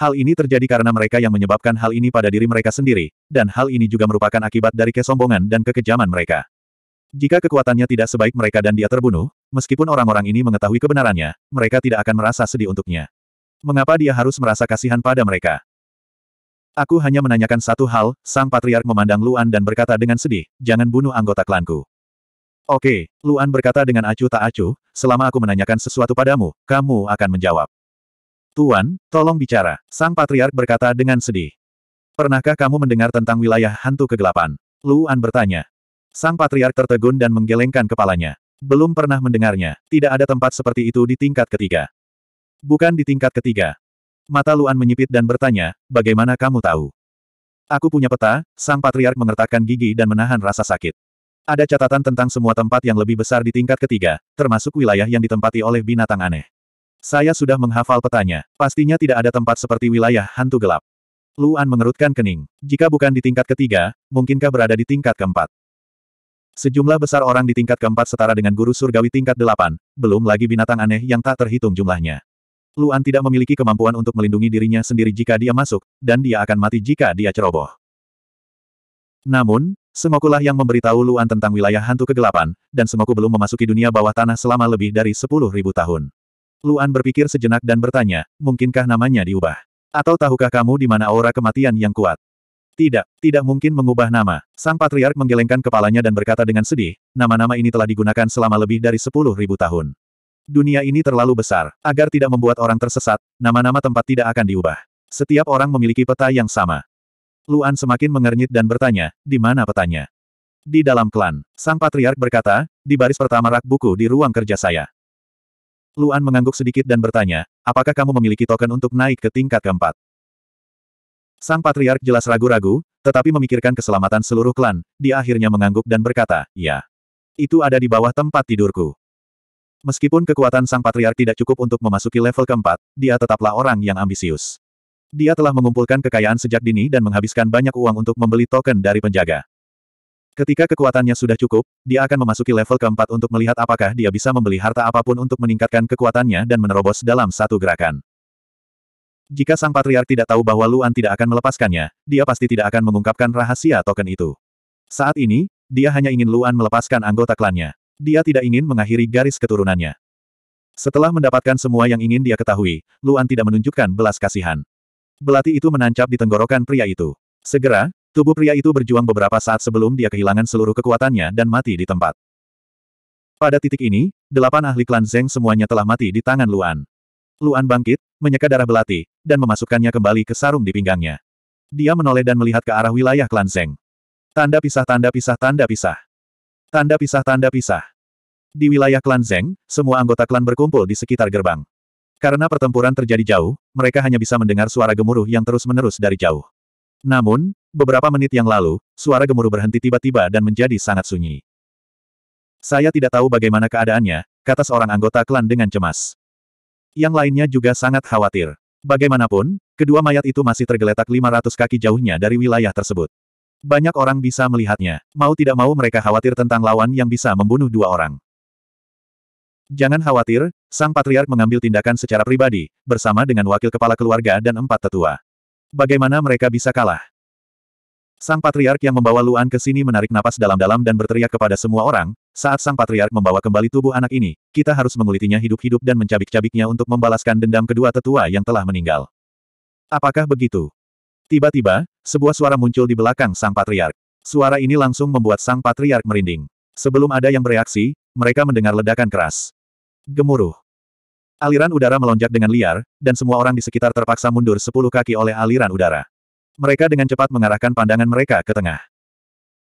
Hal ini terjadi karena mereka yang menyebabkan hal ini pada diri mereka sendiri, dan hal ini juga merupakan akibat dari kesombongan dan kekejaman mereka. Jika kekuatannya tidak sebaik mereka dan dia terbunuh, meskipun orang-orang ini mengetahui kebenarannya, mereka tidak akan merasa sedih untuknya. Mengapa dia harus merasa kasihan pada mereka? Aku hanya menanyakan satu hal, sang patriark memandang Luan dan berkata dengan sedih, jangan bunuh anggota klanku. Oke, Luan berkata dengan acuh tak acuh, selama aku menanyakan sesuatu padamu, kamu akan menjawab. Tuan, tolong bicara, sang patriark berkata dengan sedih. Pernahkah kamu mendengar tentang wilayah hantu kegelapan? Luan bertanya. Sang patriark tertegun dan menggelengkan kepalanya. Belum pernah mendengarnya, tidak ada tempat seperti itu di tingkat ketiga. Bukan di tingkat ketiga, Mata Luan menyipit dan bertanya, bagaimana kamu tahu? Aku punya peta, sang patriark mengertakkan gigi dan menahan rasa sakit. Ada catatan tentang semua tempat yang lebih besar di tingkat ketiga, termasuk wilayah yang ditempati oleh binatang aneh. Saya sudah menghafal petanya, pastinya tidak ada tempat seperti wilayah hantu gelap. Luan mengerutkan kening. Jika bukan di tingkat ketiga, mungkinkah berada di tingkat keempat? Sejumlah besar orang di tingkat keempat setara dengan guru surgawi tingkat delapan, belum lagi binatang aneh yang tak terhitung jumlahnya. Luan tidak memiliki kemampuan untuk melindungi dirinya sendiri jika dia masuk, dan dia akan mati jika dia ceroboh. Namun, Semokulah yang memberitahu Luan tentang wilayah hantu kegelapan, dan Semoku belum memasuki dunia bawah tanah selama lebih dari 10.000 tahun. Luan berpikir sejenak dan bertanya, mungkinkah namanya diubah? Atau tahukah kamu di mana aura kematian yang kuat? Tidak, tidak mungkin mengubah nama. Sang Patriark menggelengkan kepalanya dan berkata dengan sedih, nama-nama ini telah digunakan selama lebih dari 10.000 tahun. Dunia ini terlalu besar, agar tidak membuat orang tersesat, nama-nama tempat tidak akan diubah. Setiap orang memiliki peta yang sama. Luan semakin mengernyit dan bertanya, di mana petanya? Di dalam klan, sang patriark berkata, di baris pertama rak buku di ruang kerja saya. Luan mengangguk sedikit dan bertanya, apakah kamu memiliki token untuk naik ke tingkat keempat? Sang patriark jelas ragu-ragu, tetapi memikirkan keselamatan seluruh klan, dia akhirnya mengangguk dan berkata, "Ya. Itu ada di bawah tempat tidurku." Meskipun kekuatan sang patriark tidak cukup untuk memasuki level keempat, dia tetaplah orang yang ambisius. Dia telah mengumpulkan kekayaan sejak dini dan menghabiskan banyak uang untuk membeli token dari penjaga. Ketika kekuatannya sudah cukup, dia akan memasuki level keempat untuk melihat apakah dia bisa membeli harta apapun untuk meningkatkan kekuatannya dan menerobos dalam satu gerakan. Jika sang patriark tidak tahu bahwa Luan tidak akan melepaskannya, dia pasti tidak akan mengungkapkan rahasia token itu. Saat ini, dia hanya ingin Luan melepaskan anggota klannya dia tidak ingin mengakhiri garis keturunannya. Setelah mendapatkan semua yang ingin dia ketahui, Luan tidak menunjukkan belas kasihan. Belati itu menancap di tenggorokan pria itu. Segera, tubuh pria itu berjuang beberapa saat sebelum dia kehilangan seluruh kekuatannya dan mati di tempat. Pada titik ini, delapan ahli klan Zeng semuanya telah mati di tangan Luan. Luan bangkit, menyeka darah belati, dan memasukkannya kembali ke sarung di pinggangnya. Dia menoleh dan melihat ke arah wilayah klan Zeng. Tanda pisah tanda pisah tanda pisah. Tanda pisah tanda pisah. Di wilayah klan Zeng, semua anggota klan berkumpul di sekitar gerbang. Karena pertempuran terjadi jauh, mereka hanya bisa mendengar suara gemuruh yang terus-menerus dari jauh. Namun, beberapa menit yang lalu, suara gemuruh berhenti tiba-tiba dan menjadi sangat sunyi. Saya tidak tahu bagaimana keadaannya, kata seorang anggota klan dengan cemas. Yang lainnya juga sangat khawatir. Bagaimanapun, kedua mayat itu masih tergeletak 500 kaki jauhnya dari wilayah tersebut. Banyak orang bisa melihatnya. Mau tidak mau mereka khawatir tentang lawan yang bisa membunuh dua orang. Jangan khawatir, Sang Patriark mengambil tindakan secara pribadi, bersama dengan wakil kepala keluarga dan empat tetua. Bagaimana mereka bisa kalah? Sang Patriark yang membawa Luan ke sini menarik napas dalam-dalam dan berteriak kepada semua orang, saat Sang Patriark membawa kembali tubuh anak ini, kita harus mengulitinya hidup-hidup dan mencabik-cabiknya untuk membalaskan dendam kedua tetua yang telah meninggal. Apakah begitu? Tiba-tiba, sebuah suara muncul di belakang sang patriark. Suara ini langsung membuat sang patriark merinding. Sebelum ada yang bereaksi, mereka mendengar ledakan keras. Gemuruh. Aliran udara melonjak dengan liar, dan semua orang di sekitar terpaksa mundur sepuluh kaki oleh aliran udara. Mereka dengan cepat mengarahkan pandangan mereka ke tengah.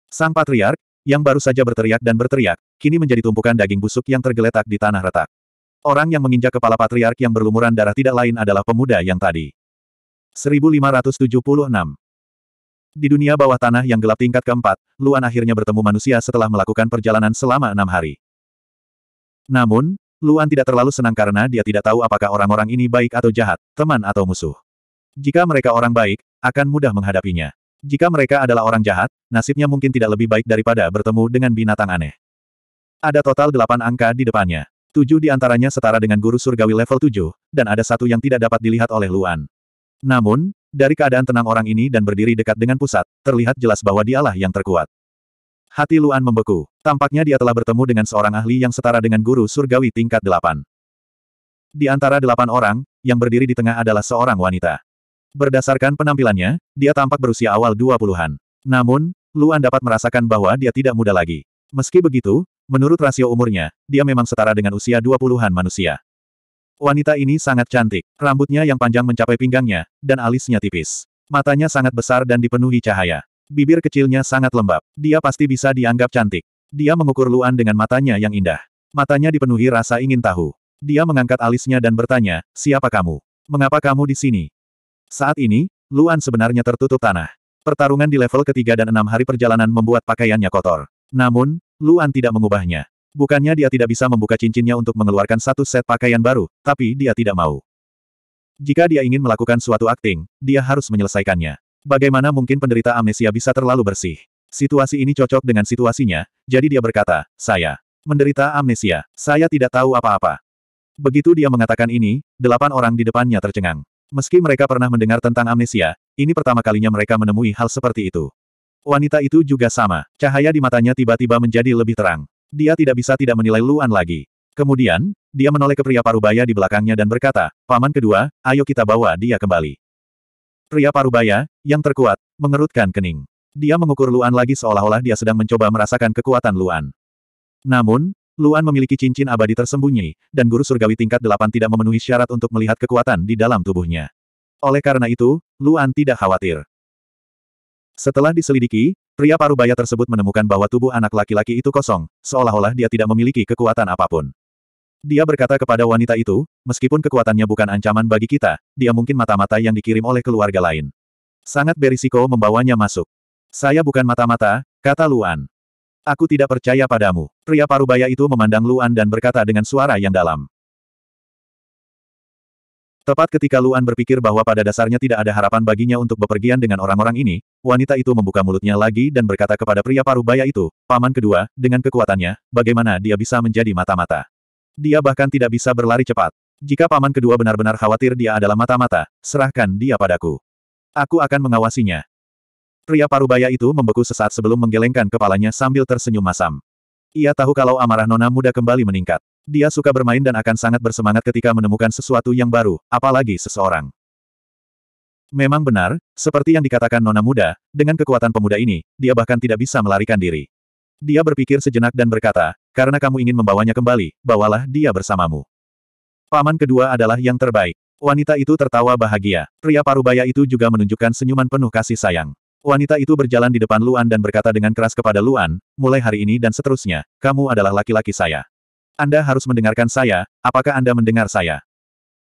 Sang patriark, yang baru saja berteriak dan berteriak, kini menjadi tumpukan daging busuk yang tergeletak di tanah retak. Orang yang menginjak kepala patriark yang berlumuran darah tidak lain adalah pemuda yang tadi. 1576 di dunia bawah tanah yang gelap tingkat keempat, Luan akhirnya bertemu manusia setelah melakukan perjalanan selama enam hari. Namun, Luan tidak terlalu senang karena dia tidak tahu apakah orang-orang ini baik atau jahat, teman atau musuh. Jika mereka orang baik, akan mudah menghadapinya. Jika mereka adalah orang jahat, nasibnya mungkin tidak lebih baik daripada bertemu dengan binatang aneh. Ada total delapan angka di depannya. Tujuh di antaranya setara dengan guru surgawi level tujuh, dan ada satu yang tidak dapat dilihat oleh Luan. Namun, dari keadaan tenang orang ini dan berdiri dekat dengan pusat, terlihat jelas bahwa dialah yang terkuat. Hati Luan membeku. Tampaknya dia telah bertemu dengan seorang ahli yang setara dengan guru surgawi tingkat delapan. Di antara delapan orang, yang berdiri di tengah adalah seorang wanita. Berdasarkan penampilannya, dia tampak berusia awal dua puluhan. Namun, Luan dapat merasakan bahwa dia tidak muda lagi. Meski begitu, menurut rasio umurnya, dia memang setara dengan usia dua puluhan manusia. Wanita ini sangat cantik. Rambutnya yang panjang mencapai pinggangnya, dan alisnya tipis. Matanya sangat besar dan dipenuhi cahaya. Bibir kecilnya sangat lembab. Dia pasti bisa dianggap cantik. Dia mengukur Luan dengan matanya yang indah. Matanya dipenuhi rasa ingin tahu. Dia mengangkat alisnya dan bertanya, siapa kamu? Mengapa kamu di sini? Saat ini, Luan sebenarnya tertutup tanah. Pertarungan di level ketiga dan enam hari perjalanan membuat pakaiannya kotor. Namun, Luan tidak mengubahnya. Bukannya dia tidak bisa membuka cincinnya untuk mengeluarkan satu set pakaian baru, tapi dia tidak mau. Jika dia ingin melakukan suatu akting, dia harus menyelesaikannya. Bagaimana mungkin penderita amnesia bisa terlalu bersih? Situasi ini cocok dengan situasinya, jadi dia berkata, saya menderita amnesia, saya tidak tahu apa-apa. Begitu dia mengatakan ini, delapan orang di depannya tercengang. Meski mereka pernah mendengar tentang amnesia, ini pertama kalinya mereka menemui hal seperti itu. Wanita itu juga sama, cahaya di matanya tiba-tiba menjadi lebih terang. Dia tidak bisa tidak menilai Luan lagi. Kemudian, dia menoleh ke pria parubaya di belakangnya dan berkata, Paman kedua, ayo kita bawa dia kembali. Pria parubaya, yang terkuat, mengerutkan kening. Dia mengukur Luan lagi seolah-olah dia sedang mencoba merasakan kekuatan Luan. Namun, Luan memiliki cincin abadi tersembunyi, dan guru surgawi tingkat delapan tidak memenuhi syarat untuk melihat kekuatan di dalam tubuhnya. Oleh karena itu, Luan tidak khawatir. Setelah diselidiki, Pria parubaya tersebut menemukan bahwa tubuh anak laki-laki itu kosong, seolah-olah dia tidak memiliki kekuatan apapun. Dia berkata kepada wanita itu, meskipun kekuatannya bukan ancaman bagi kita, dia mungkin mata-mata yang dikirim oleh keluarga lain. Sangat berisiko membawanya masuk. Saya bukan mata-mata, kata Luan. Aku tidak percaya padamu. Pria parubaya itu memandang Luan dan berkata dengan suara yang dalam. Tepat ketika Luan berpikir bahwa pada dasarnya tidak ada harapan baginya untuk bepergian dengan orang-orang ini, wanita itu membuka mulutnya lagi dan berkata kepada pria paruh baya itu, paman kedua, dengan kekuatannya, bagaimana dia bisa menjadi mata-mata. Dia bahkan tidak bisa berlari cepat. Jika paman kedua benar-benar khawatir dia adalah mata-mata, serahkan dia padaku. Aku akan mengawasinya. Pria paruh baya itu membeku sesaat sebelum menggelengkan kepalanya sambil tersenyum masam. Ia tahu kalau amarah nona muda kembali meningkat. Dia suka bermain dan akan sangat bersemangat ketika menemukan sesuatu yang baru, apalagi seseorang. Memang benar, seperti yang dikatakan Nona Muda, dengan kekuatan pemuda ini, dia bahkan tidak bisa melarikan diri. Dia berpikir sejenak dan berkata, karena kamu ingin membawanya kembali, bawalah dia bersamamu. Paman kedua adalah yang terbaik. Wanita itu tertawa bahagia. Pria parubaya itu juga menunjukkan senyuman penuh kasih sayang. Wanita itu berjalan di depan Luan dan berkata dengan keras kepada Luan, mulai hari ini dan seterusnya, kamu adalah laki-laki saya. Anda harus mendengarkan saya, apakah Anda mendengar saya?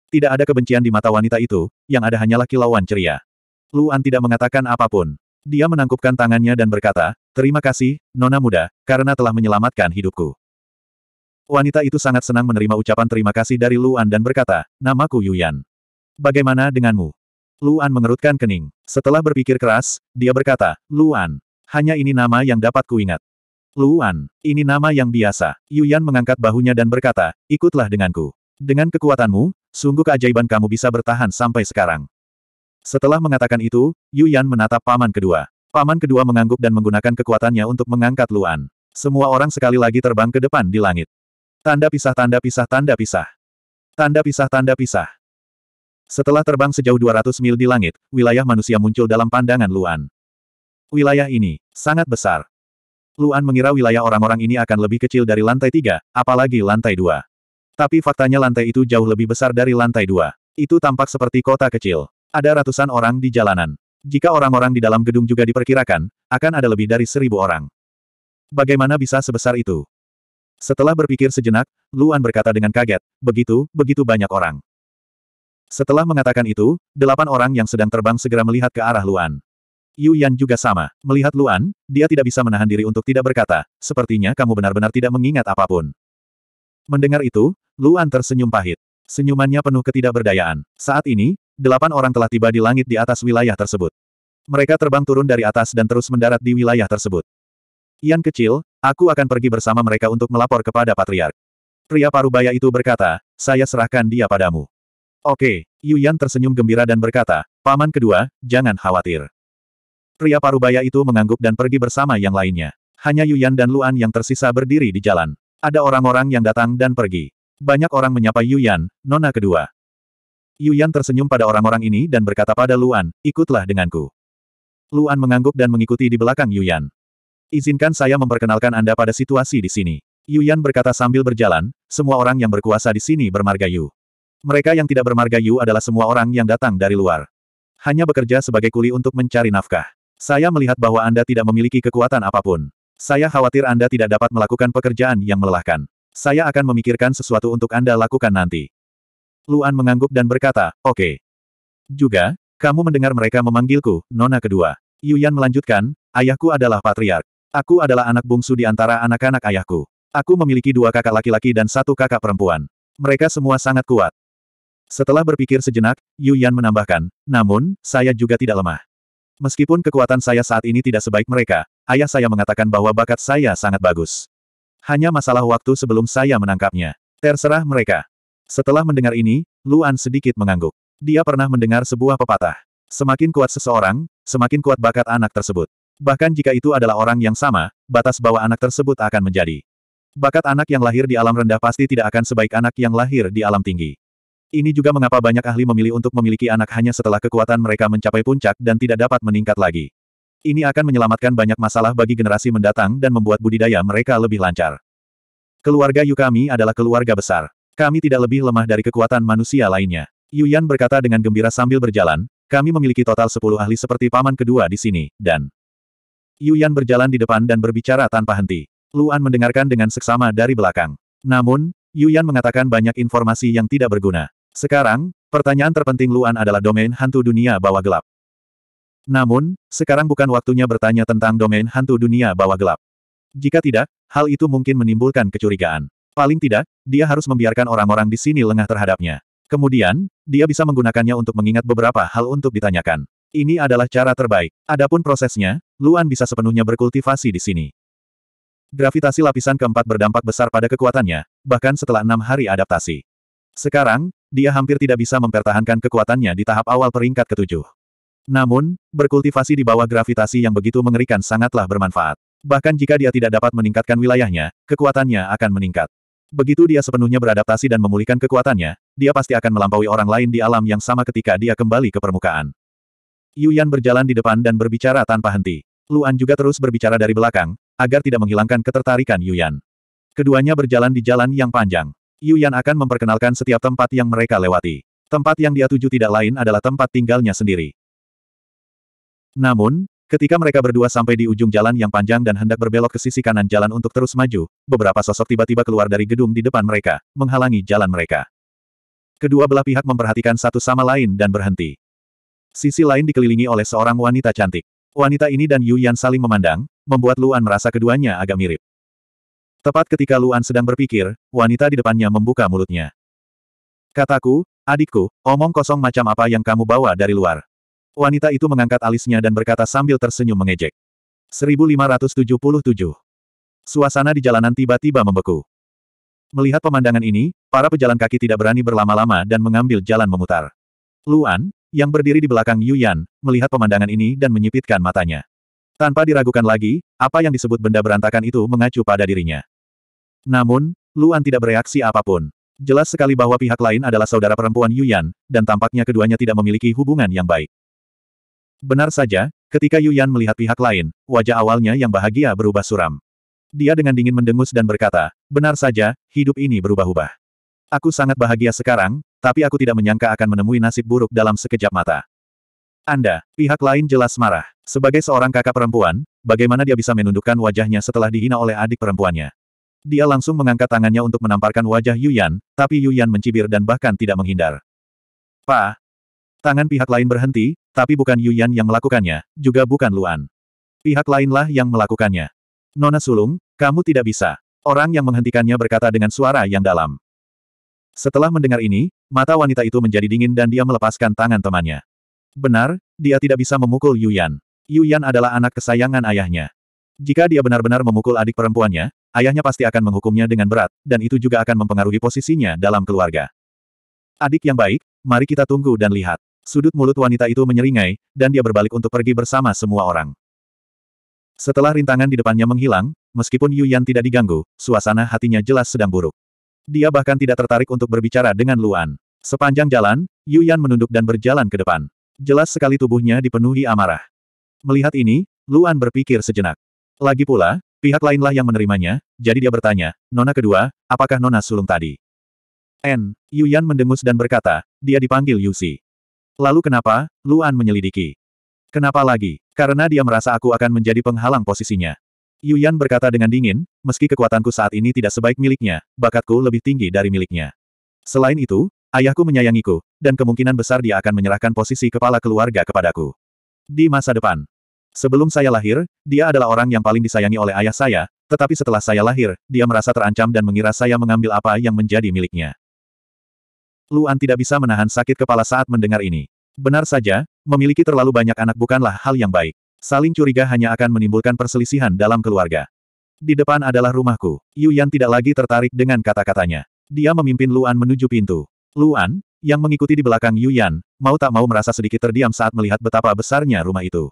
Tidak ada kebencian di mata wanita itu, yang ada hanyalah kilauan ceria. Luan tidak mengatakan apapun. Dia menangkupkan tangannya dan berkata, Terima kasih, Nona Muda, karena telah menyelamatkan hidupku. Wanita itu sangat senang menerima ucapan terima kasih dari Luan dan berkata, Namaku Yuyan. Bagaimana denganmu? Luan mengerutkan kening. Setelah berpikir keras, dia berkata, Luan, hanya ini nama yang dapat kuingat. Luan, ini nama yang biasa. Yuyan mengangkat bahunya dan berkata, ikutlah denganku. Dengan kekuatanmu, sungguh keajaiban kamu bisa bertahan sampai sekarang. Setelah mengatakan itu, Yuyan menatap paman kedua. Paman kedua mengangguk dan menggunakan kekuatannya untuk mengangkat Luan. Semua orang sekali lagi terbang ke depan di langit. Tanda pisah tanda pisah tanda pisah. Tanda pisah tanda pisah. Setelah terbang sejauh 200 mil di langit, wilayah manusia muncul dalam pandangan Luan. Wilayah ini, sangat besar. Luan mengira wilayah orang-orang ini akan lebih kecil dari lantai tiga, apalagi lantai dua. Tapi faktanya lantai itu jauh lebih besar dari lantai dua. Itu tampak seperti kota kecil. Ada ratusan orang di jalanan. Jika orang-orang di dalam gedung juga diperkirakan, akan ada lebih dari seribu orang. Bagaimana bisa sebesar itu? Setelah berpikir sejenak, Luan berkata dengan kaget, begitu, begitu banyak orang. Setelah mengatakan itu, delapan orang yang sedang terbang segera melihat ke arah Luan. Yu Yan juga sama. Melihat Luan, dia tidak bisa menahan diri untuk tidak berkata, sepertinya kamu benar-benar tidak mengingat apapun. Mendengar itu, Luan tersenyum pahit. Senyumannya penuh ketidakberdayaan. Saat ini, delapan orang telah tiba di langit di atas wilayah tersebut. Mereka terbang turun dari atas dan terus mendarat di wilayah tersebut. Yan kecil, aku akan pergi bersama mereka untuk melapor kepada Patriark. Pria parubaya itu berkata, saya serahkan dia padamu. Oke, Yu Yan tersenyum gembira dan berkata, Paman kedua, jangan khawatir. Pria parubaya itu mengangguk dan pergi bersama yang lainnya. Hanya Yuyan dan Luan yang tersisa berdiri di jalan. Ada orang-orang yang datang dan pergi. Banyak orang menyapa Yuyan, nona kedua. Yuyan tersenyum pada orang-orang ini dan berkata pada Luan, ikutlah denganku. Luan mengangguk dan mengikuti di belakang Yuyan. Izinkan saya memperkenalkan Anda pada situasi di sini. Yuyan berkata sambil berjalan, semua orang yang berkuasa di sini bermarga Yu. Mereka yang tidak bermarga Yu adalah semua orang yang datang dari luar. Hanya bekerja sebagai kuli untuk mencari nafkah. Saya melihat bahwa Anda tidak memiliki kekuatan apapun. Saya khawatir Anda tidak dapat melakukan pekerjaan yang melelahkan. Saya akan memikirkan sesuatu untuk Anda lakukan nanti. Luan mengangguk dan berkata, oke. Okay. Juga, kamu mendengar mereka memanggilku, Nona kedua. Yuyan melanjutkan, ayahku adalah patriark. Aku adalah anak bungsu di antara anak-anak ayahku. Aku memiliki dua kakak laki-laki dan satu kakak perempuan. Mereka semua sangat kuat. Setelah berpikir sejenak, Yu menambahkan, namun, saya juga tidak lemah. Meskipun kekuatan saya saat ini tidak sebaik mereka, ayah saya mengatakan bahwa bakat saya sangat bagus. Hanya masalah waktu sebelum saya menangkapnya. Terserah mereka. Setelah mendengar ini, Luan sedikit mengangguk. Dia pernah mendengar sebuah pepatah. Semakin kuat seseorang, semakin kuat bakat anak tersebut. Bahkan jika itu adalah orang yang sama, batas bawah anak tersebut akan menjadi. Bakat anak yang lahir di alam rendah pasti tidak akan sebaik anak yang lahir di alam tinggi. Ini juga mengapa banyak ahli memilih untuk memiliki anak hanya setelah kekuatan mereka mencapai puncak dan tidak dapat meningkat lagi. Ini akan menyelamatkan banyak masalah bagi generasi mendatang dan membuat budidaya mereka lebih lancar. Keluarga Yukami adalah keluarga besar. Kami tidak lebih lemah dari kekuatan manusia lainnya. Yu Yan berkata dengan gembira sambil berjalan, kami memiliki total 10 ahli seperti paman kedua di sini, dan... Yu Yan berjalan di depan dan berbicara tanpa henti. Luan mendengarkan dengan seksama dari belakang. Namun, Yu Yan mengatakan banyak informasi yang tidak berguna. Sekarang, pertanyaan terpenting Luan adalah domain hantu dunia bawah gelap. Namun, sekarang bukan waktunya bertanya tentang domain hantu dunia bawah gelap. Jika tidak, hal itu mungkin menimbulkan kecurigaan. Paling tidak, dia harus membiarkan orang-orang di sini lengah terhadapnya. Kemudian, dia bisa menggunakannya untuk mengingat beberapa hal untuk ditanyakan. Ini adalah cara terbaik. Adapun prosesnya, Luan bisa sepenuhnya berkultivasi di sini. Gravitasi lapisan keempat berdampak besar pada kekuatannya, bahkan setelah enam hari adaptasi. Sekarang, dia hampir tidak bisa mempertahankan kekuatannya di tahap awal peringkat ketujuh. Namun, berkultivasi di bawah gravitasi yang begitu mengerikan sangatlah bermanfaat. Bahkan jika dia tidak dapat meningkatkan wilayahnya, kekuatannya akan meningkat. Begitu dia sepenuhnya beradaptasi dan memulihkan kekuatannya, dia pasti akan melampaui orang lain di alam yang sama ketika dia kembali ke permukaan. Yuan berjalan di depan dan berbicara tanpa henti. Luan juga terus berbicara dari belakang, agar tidak menghilangkan ketertarikan Yuan. Keduanya berjalan di jalan yang panjang. Yu Yan akan memperkenalkan setiap tempat yang mereka lewati. Tempat yang dia tuju tidak lain adalah tempat tinggalnya sendiri. Namun, ketika mereka berdua sampai di ujung jalan yang panjang dan hendak berbelok ke sisi kanan jalan untuk terus maju, beberapa sosok tiba-tiba keluar dari gedung di depan mereka, menghalangi jalan mereka. Kedua belah pihak memperhatikan satu sama lain dan berhenti. Sisi lain dikelilingi oleh seorang wanita cantik. Wanita ini dan Yu Yan saling memandang, membuat Luan merasa keduanya agak mirip. Tepat ketika Luan sedang berpikir, wanita di depannya membuka mulutnya. Kataku, adikku, omong kosong macam apa yang kamu bawa dari luar. Wanita itu mengangkat alisnya dan berkata sambil tersenyum mengejek. 1577. Suasana di jalanan tiba-tiba membeku. Melihat pemandangan ini, para pejalan kaki tidak berani berlama-lama dan mengambil jalan memutar. Luan, yang berdiri di belakang Yuyan, melihat pemandangan ini dan menyipitkan matanya. Tanpa diragukan lagi, apa yang disebut benda berantakan itu mengacu pada dirinya. Namun, Luan tidak bereaksi apapun. Jelas sekali bahwa pihak lain adalah saudara perempuan Yuyan, dan tampaknya keduanya tidak memiliki hubungan yang baik. Benar saja, ketika Yuyan melihat pihak lain, wajah awalnya yang bahagia berubah suram. Dia dengan dingin mendengus dan berkata, benar saja, hidup ini berubah-ubah. Aku sangat bahagia sekarang, tapi aku tidak menyangka akan menemui nasib buruk dalam sekejap mata. Anda, pihak lain jelas marah. Sebagai seorang kakak perempuan, bagaimana dia bisa menundukkan wajahnya setelah dihina oleh adik perempuannya? Dia langsung mengangkat tangannya untuk menamparkan wajah Yuyan, tapi Yuyan mencibir dan bahkan tidak menghindar. Pa! Tangan pihak lain berhenti, tapi bukan Yuyan yang melakukannya, juga bukan Luan. Pihak lainlah yang melakukannya. Nona Sulung, kamu tidak bisa. Orang yang menghentikannya berkata dengan suara yang dalam. Setelah mendengar ini, mata wanita itu menjadi dingin dan dia melepaskan tangan temannya. Benar, dia tidak bisa memukul Yuyan. Yuyan adalah anak kesayangan ayahnya. Jika dia benar-benar memukul adik perempuannya, ayahnya pasti akan menghukumnya dengan berat, dan itu juga akan mempengaruhi posisinya dalam keluarga. Adik yang baik, mari kita tunggu dan lihat. Sudut mulut wanita itu menyeringai, dan dia berbalik untuk pergi bersama semua orang. Setelah rintangan di depannya menghilang, meskipun Yu Yan tidak diganggu, suasana hatinya jelas sedang buruk. Dia bahkan tidak tertarik untuk berbicara dengan Luan. Sepanjang jalan, Yu Yan menunduk dan berjalan ke depan. Jelas sekali tubuhnya dipenuhi amarah. Melihat ini, Luan berpikir sejenak. Lagi pula, pihak lainlah yang menerimanya, jadi dia bertanya, Nona kedua, apakah Nona sulung tadi? N. Yuyan mendengus dan berkata, dia dipanggil Yu Yusi. Lalu kenapa, Luan menyelidiki. Kenapa lagi? Karena dia merasa aku akan menjadi penghalang posisinya. Yuyan berkata dengan dingin, meski kekuatanku saat ini tidak sebaik miliknya, bakatku lebih tinggi dari miliknya. Selain itu, ayahku menyayangiku, dan kemungkinan besar dia akan menyerahkan posisi kepala keluarga kepadaku. Di masa depan, Sebelum saya lahir, dia adalah orang yang paling disayangi oleh ayah saya, tetapi setelah saya lahir, dia merasa terancam dan mengira saya mengambil apa yang menjadi miliknya. Luan tidak bisa menahan sakit kepala saat mendengar ini. Benar saja, memiliki terlalu banyak anak bukanlah hal yang baik. Saling curiga hanya akan menimbulkan perselisihan dalam keluarga. Di depan adalah rumahku. Yu Yan tidak lagi tertarik dengan kata-katanya. Dia memimpin Luan menuju pintu. Luan, yang mengikuti di belakang Yu Yan, mau tak mau merasa sedikit terdiam saat melihat betapa besarnya rumah itu.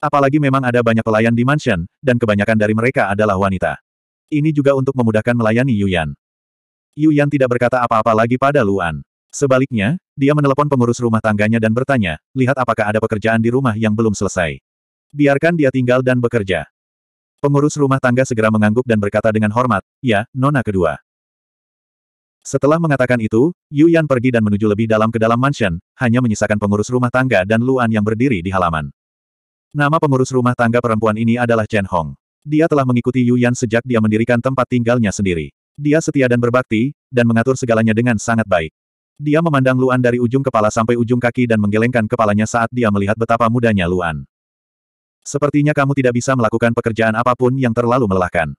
Apalagi memang ada banyak pelayan di mansion, dan kebanyakan dari mereka adalah wanita. Ini juga untuk memudahkan melayani Yuyan. Yuyan tidak berkata apa-apa lagi pada Luan. Sebaliknya, dia menelepon pengurus rumah tangganya dan bertanya, lihat apakah ada pekerjaan di rumah yang belum selesai. Biarkan dia tinggal dan bekerja. Pengurus rumah tangga segera mengangguk dan berkata dengan hormat, ya, nona kedua. Setelah mengatakan itu, Yu pergi dan menuju lebih dalam ke dalam mansion, hanya menyisakan pengurus rumah tangga dan Luan yang berdiri di halaman. Nama pengurus rumah tangga perempuan ini adalah Chen Hong. Dia telah mengikuti Yu Yan sejak dia mendirikan tempat tinggalnya sendiri. Dia setia dan berbakti, dan mengatur segalanya dengan sangat baik. Dia memandang Luan dari ujung kepala sampai ujung kaki dan menggelengkan kepalanya saat dia melihat betapa mudanya Luan. Sepertinya kamu tidak bisa melakukan pekerjaan apapun yang terlalu melelahkan.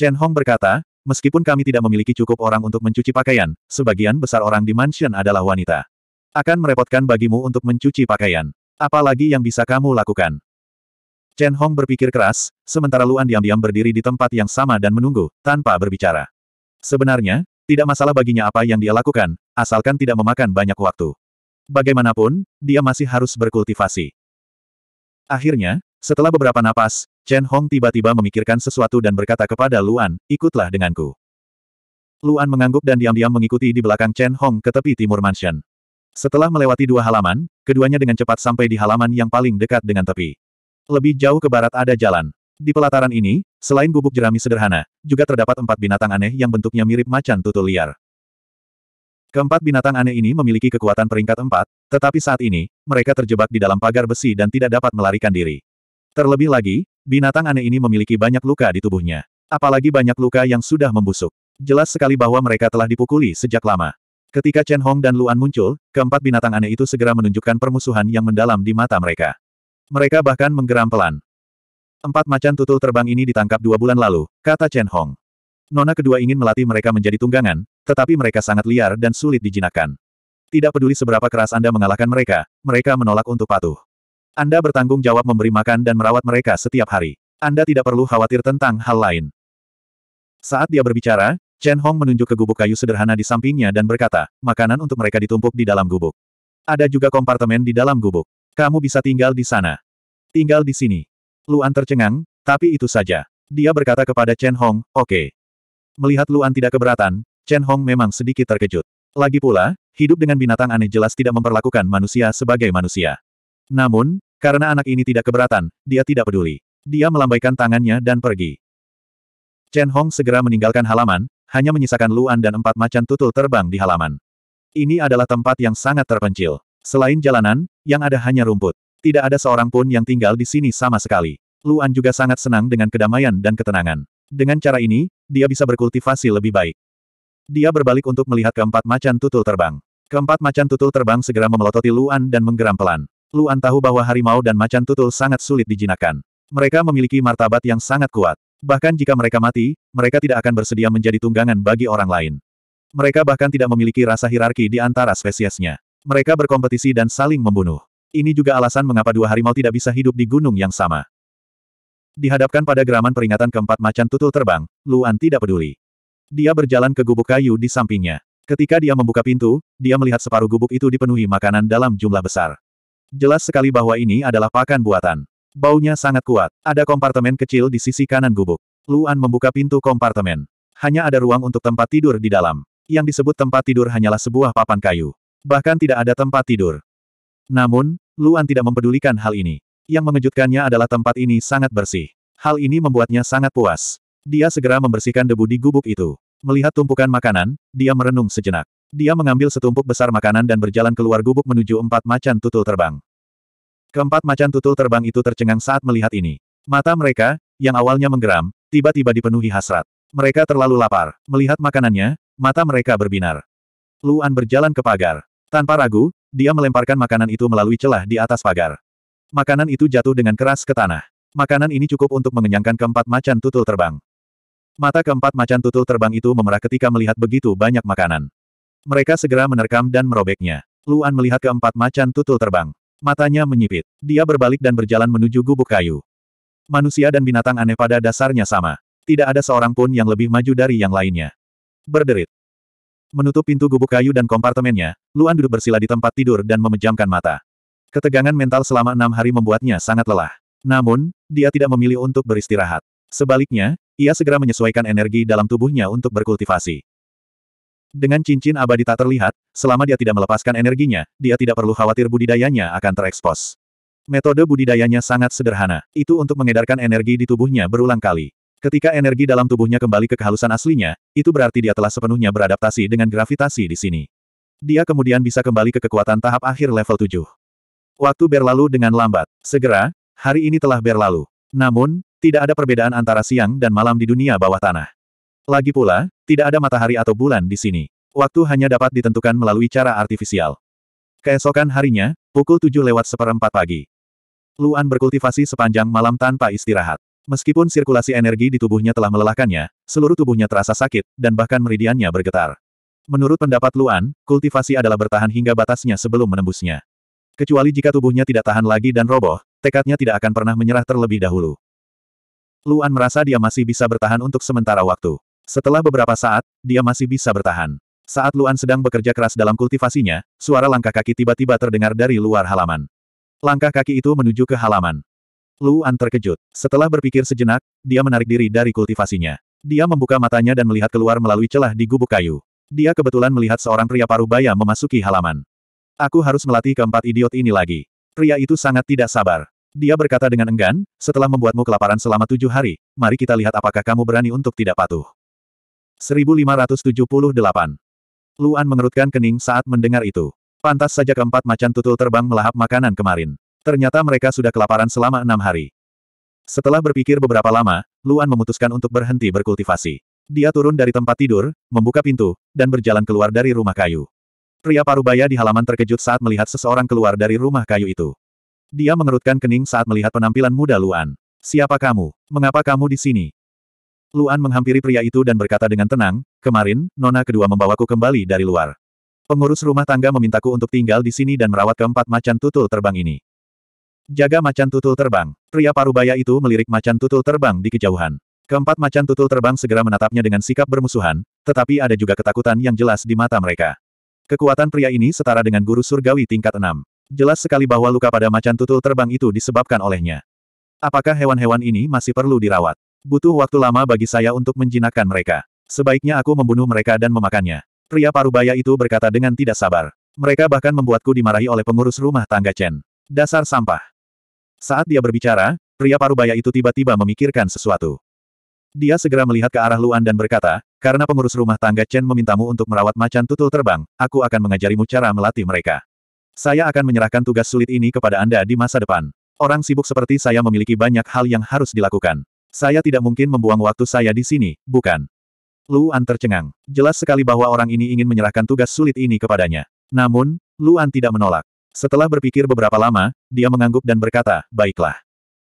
Chen Hong berkata, meskipun kami tidak memiliki cukup orang untuk mencuci pakaian, sebagian besar orang di mansion adalah wanita. Akan merepotkan bagimu untuk mencuci pakaian. Apalagi yang bisa kamu lakukan? Chen Hong berpikir keras, sementara Luan diam-diam berdiri di tempat yang sama dan menunggu, tanpa berbicara. Sebenarnya, tidak masalah baginya apa yang dia lakukan, asalkan tidak memakan banyak waktu. Bagaimanapun, dia masih harus berkultivasi. Akhirnya, setelah beberapa napas, Chen Hong tiba-tiba memikirkan sesuatu dan berkata kepada Luan, ikutlah denganku. Luan mengangguk dan diam-diam mengikuti di belakang Chen Hong ke tepi timur mansion. Setelah melewati dua halaman, keduanya dengan cepat sampai di halaman yang paling dekat dengan tepi. Lebih jauh ke barat ada jalan. Di pelataran ini, selain gubuk jerami sederhana, juga terdapat empat binatang aneh yang bentuknya mirip macan tutul liar. Keempat binatang aneh ini memiliki kekuatan peringkat empat, tetapi saat ini, mereka terjebak di dalam pagar besi dan tidak dapat melarikan diri. Terlebih lagi, binatang aneh ini memiliki banyak luka di tubuhnya. Apalagi banyak luka yang sudah membusuk. Jelas sekali bahwa mereka telah dipukuli sejak lama. Ketika Chen Hong dan Luan muncul, keempat binatang aneh itu segera menunjukkan permusuhan yang mendalam di mata mereka. Mereka bahkan menggeram pelan. Empat macan tutul terbang ini ditangkap dua bulan lalu, kata Chen Hong. Nona kedua ingin melatih mereka menjadi tunggangan, tetapi mereka sangat liar dan sulit dijinakkan. Tidak peduli seberapa keras Anda mengalahkan mereka, mereka menolak untuk patuh. Anda bertanggung jawab memberi makan dan merawat mereka setiap hari. Anda tidak perlu khawatir tentang hal lain. Saat dia berbicara, Chen Hong menunjuk ke gubuk kayu sederhana di sampingnya dan berkata, makanan untuk mereka ditumpuk di dalam gubuk. Ada juga kompartemen di dalam gubuk. Kamu bisa tinggal di sana. Tinggal di sini. Luan tercengang, tapi itu saja. Dia berkata kepada Chen Hong, oke. Okay. Melihat Luan tidak keberatan, Chen Hong memang sedikit terkejut. Lagi pula, hidup dengan binatang aneh jelas tidak memperlakukan manusia sebagai manusia. Namun, karena anak ini tidak keberatan, dia tidak peduli. Dia melambaikan tangannya dan pergi. Chen Hong segera meninggalkan halaman, hanya menyisakan Luan dan empat macan tutul terbang di halaman. Ini adalah tempat yang sangat terpencil. Selain jalanan, yang ada hanya rumput. Tidak ada seorang pun yang tinggal di sini sama sekali. Luan juga sangat senang dengan kedamaian dan ketenangan. Dengan cara ini, dia bisa berkultivasi lebih baik. Dia berbalik untuk melihat keempat macan tutul terbang. Keempat macan tutul terbang segera memelototi Luan dan menggeram pelan. Luan tahu bahwa harimau dan macan tutul sangat sulit dijinakkan. Mereka memiliki martabat yang sangat kuat. Bahkan jika mereka mati, mereka tidak akan bersedia menjadi tunggangan bagi orang lain. Mereka bahkan tidak memiliki rasa hierarki di antara spesiesnya. Mereka berkompetisi dan saling membunuh. Ini juga alasan mengapa dua harimau tidak bisa hidup di gunung yang sama. Dihadapkan pada geraman peringatan keempat macan tutul terbang, Luan tidak peduli. Dia berjalan ke gubuk kayu di sampingnya. Ketika dia membuka pintu, dia melihat separuh gubuk itu dipenuhi makanan dalam jumlah besar. Jelas sekali bahwa ini adalah pakan buatan. Baunya sangat kuat. Ada kompartemen kecil di sisi kanan gubuk. Luan membuka pintu kompartemen. Hanya ada ruang untuk tempat tidur di dalam. Yang disebut tempat tidur hanyalah sebuah papan kayu bahkan tidak ada tempat tidur. Namun, Luan tidak mempedulikan hal ini. Yang mengejutkannya adalah tempat ini sangat bersih. Hal ini membuatnya sangat puas. Dia segera membersihkan debu di gubuk itu. Melihat tumpukan makanan, dia merenung sejenak. Dia mengambil setumpuk besar makanan dan berjalan keluar gubuk menuju empat macan tutul terbang. Keempat macan tutul terbang itu tercengang saat melihat ini. Mata mereka, yang awalnya menggeram, tiba-tiba dipenuhi hasrat. Mereka terlalu lapar. Melihat makanannya, mata mereka berbinar. Luan berjalan ke pagar. Tanpa ragu, dia melemparkan makanan itu melalui celah di atas pagar. Makanan itu jatuh dengan keras ke tanah. Makanan ini cukup untuk mengenyangkan keempat macan tutul terbang. Mata keempat macan tutul terbang itu memerah ketika melihat begitu banyak makanan. Mereka segera menerkam dan merobeknya. Luan melihat keempat macan tutul terbang. Matanya menyipit. Dia berbalik dan berjalan menuju gubuk kayu. Manusia dan binatang aneh pada dasarnya sama. Tidak ada seorang pun yang lebih maju dari yang lainnya. Berderit. Menutup pintu gubuk kayu dan kompartemennya, Luan duduk bersila di tempat tidur dan memejamkan mata. Ketegangan mental selama enam hari membuatnya sangat lelah. Namun, dia tidak memilih untuk beristirahat. Sebaliknya, ia segera menyesuaikan energi dalam tubuhnya untuk berkultivasi. Dengan cincin abadi tak terlihat, selama dia tidak melepaskan energinya, dia tidak perlu khawatir budidayanya akan terekspos. Metode budidayanya sangat sederhana, itu untuk mengedarkan energi di tubuhnya berulang kali. Ketika energi dalam tubuhnya kembali ke kehalusan aslinya, itu berarti dia telah sepenuhnya beradaptasi dengan gravitasi di sini. Dia kemudian bisa kembali ke kekuatan tahap akhir level 7. Waktu berlalu dengan lambat. Segera, hari ini telah berlalu. Namun, tidak ada perbedaan antara siang dan malam di dunia bawah tanah. Lagi pula, tidak ada matahari atau bulan di sini. Waktu hanya dapat ditentukan melalui cara artifisial. Keesokan harinya, pukul 7 lewat seperempat pagi. Luan berkultivasi sepanjang malam tanpa istirahat. Meskipun sirkulasi energi di tubuhnya telah melelahkannya, seluruh tubuhnya terasa sakit, dan bahkan meridiannya bergetar. Menurut pendapat Luan, kultivasi adalah bertahan hingga batasnya sebelum menembusnya. Kecuali jika tubuhnya tidak tahan lagi dan roboh, tekadnya tidak akan pernah menyerah terlebih dahulu. Luan merasa dia masih bisa bertahan untuk sementara waktu. Setelah beberapa saat, dia masih bisa bertahan. Saat Luan sedang bekerja keras dalam kultivasinya, suara langkah kaki tiba-tiba terdengar dari luar halaman. Langkah kaki itu menuju ke halaman. Luan terkejut. Setelah berpikir sejenak, dia menarik diri dari kultivasinya. Dia membuka matanya dan melihat keluar melalui celah di gubuk kayu. Dia kebetulan melihat seorang pria paruh baya memasuki halaman. Aku harus melatih keempat idiot ini lagi. Pria itu sangat tidak sabar. Dia berkata dengan enggan, setelah membuatmu kelaparan selama tujuh hari, mari kita lihat apakah kamu berani untuk tidak patuh. 1578 Luan mengerutkan kening saat mendengar itu. Pantas saja keempat macan tutul terbang melahap makanan kemarin. Ternyata mereka sudah kelaparan selama enam hari. Setelah berpikir beberapa lama, Luan memutuskan untuk berhenti berkultivasi. Dia turun dari tempat tidur, membuka pintu, dan berjalan keluar dari rumah kayu. Pria parubaya di halaman terkejut saat melihat seseorang keluar dari rumah kayu itu. Dia mengerutkan kening saat melihat penampilan muda Luan. Siapa kamu? Mengapa kamu di sini? Luan menghampiri pria itu dan berkata dengan tenang, kemarin, nona kedua membawaku kembali dari luar. Pengurus rumah tangga memintaku untuk tinggal di sini dan merawat keempat macan tutul terbang ini. Jaga macan tutul terbang. Pria parubaya itu melirik macan tutul terbang di kejauhan. Keempat macan tutul terbang segera menatapnya dengan sikap bermusuhan, tetapi ada juga ketakutan yang jelas di mata mereka. Kekuatan pria ini setara dengan guru surgawi tingkat 6. Jelas sekali bahwa luka pada macan tutul terbang itu disebabkan olehnya. Apakah hewan-hewan ini masih perlu dirawat? Butuh waktu lama bagi saya untuk menjinakkan mereka. Sebaiknya aku membunuh mereka dan memakannya. Pria parubaya itu berkata dengan tidak sabar. Mereka bahkan membuatku dimarahi oleh pengurus rumah tangga Chen. Dasar sampah. Saat dia berbicara, pria parubaya itu tiba-tiba memikirkan sesuatu. Dia segera melihat ke arah Luan dan berkata, karena pengurus rumah tangga Chen memintamu untuk merawat macan tutul terbang, aku akan mengajarimu cara melatih mereka. Saya akan menyerahkan tugas sulit ini kepada Anda di masa depan. Orang sibuk seperti saya memiliki banyak hal yang harus dilakukan. Saya tidak mungkin membuang waktu saya di sini, bukan? Luan tercengang. Jelas sekali bahwa orang ini ingin menyerahkan tugas sulit ini kepadanya. Namun, Luan tidak menolak. Setelah berpikir beberapa lama, dia mengangguk dan berkata, baiklah.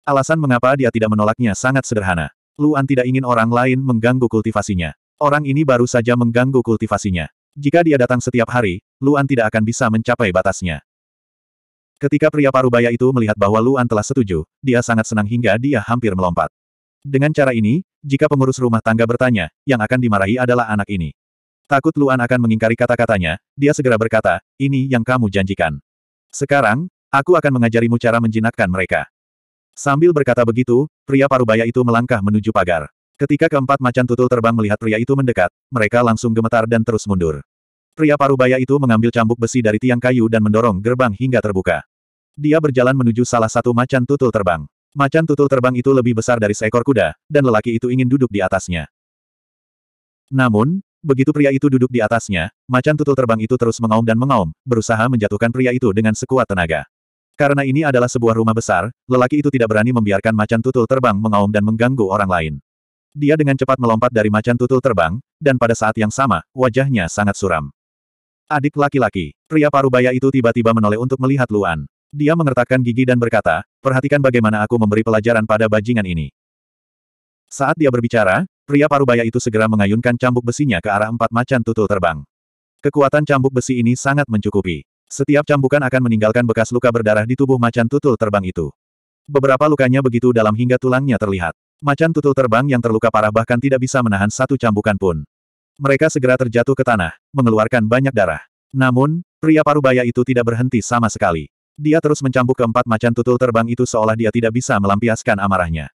Alasan mengapa dia tidak menolaknya sangat sederhana. Luan tidak ingin orang lain mengganggu kultivasinya. Orang ini baru saja mengganggu kultivasinya. Jika dia datang setiap hari, Luan tidak akan bisa mencapai batasnya. Ketika pria parubaya itu melihat bahwa Luan telah setuju, dia sangat senang hingga dia hampir melompat. Dengan cara ini, jika pengurus rumah tangga bertanya, yang akan dimarahi adalah anak ini. Takut Luan akan mengingkari kata-katanya, dia segera berkata, ini yang kamu janjikan. Sekarang, aku akan mengajarimu cara menjinakkan mereka. Sambil berkata begitu, pria parubaya itu melangkah menuju pagar. Ketika keempat macan tutul terbang melihat pria itu mendekat, mereka langsung gemetar dan terus mundur. Pria parubaya itu mengambil cambuk besi dari tiang kayu dan mendorong gerbang hingga terbuka. Dia berjalan menuju salah satu macan tutul terbang. Macan tutul terbang itu lebih besar dari seekor kuda, dan lelaki itu ingin duduk di atasnya. Namun, Begitu pria itu duduk di atasnya, macan tutul terbang itu terus mengaum dan mengaum, berusaha menjatuhkan pria itu dengan sekuat tenaga. Karena ini adalah sebuah rumah besar, lelaki itu tidak berani membiarkan macan tutul terbang mengaum dan mengganggu orang lain. Dia dengan cepat melompat dari macan tutul terbang, dan pada saat yang sama, wajahnya sangat suram. Adik laki-laki, pria parubaya itu tiba-tiba menoleh untuk melihat Luan. Dia mengertakkan gigi dan berkata, perhatikan bagaimana aku memberi pelajaran pada bajingan ini. Saat dia berbicara, Pria parubaya itu segera mengayunkan cambuk besinya ke arah empat macan tutul terbang. Kekuatan cambuk besi ini sangat mencukupi. Setiap cambukan akan meninggalkan bekas luka berdarah di tubuh macan tutul terbang itu. Beberapa lukanya begitu dalam hingga tulangnya terlihat. Macan tutul terbang yang terluka parah bahkan tidak bisa menahan satu cambukan pun. Mereka segera terjatuh ke tanah, mengeluarkan banyak darah. Namun, pria parubaya itu tidak berhenti sama sekali. Dia terus mencambuk keempat empat macan tutul terbang itu seolah dia tidak bisa melampiaskan amarahnya.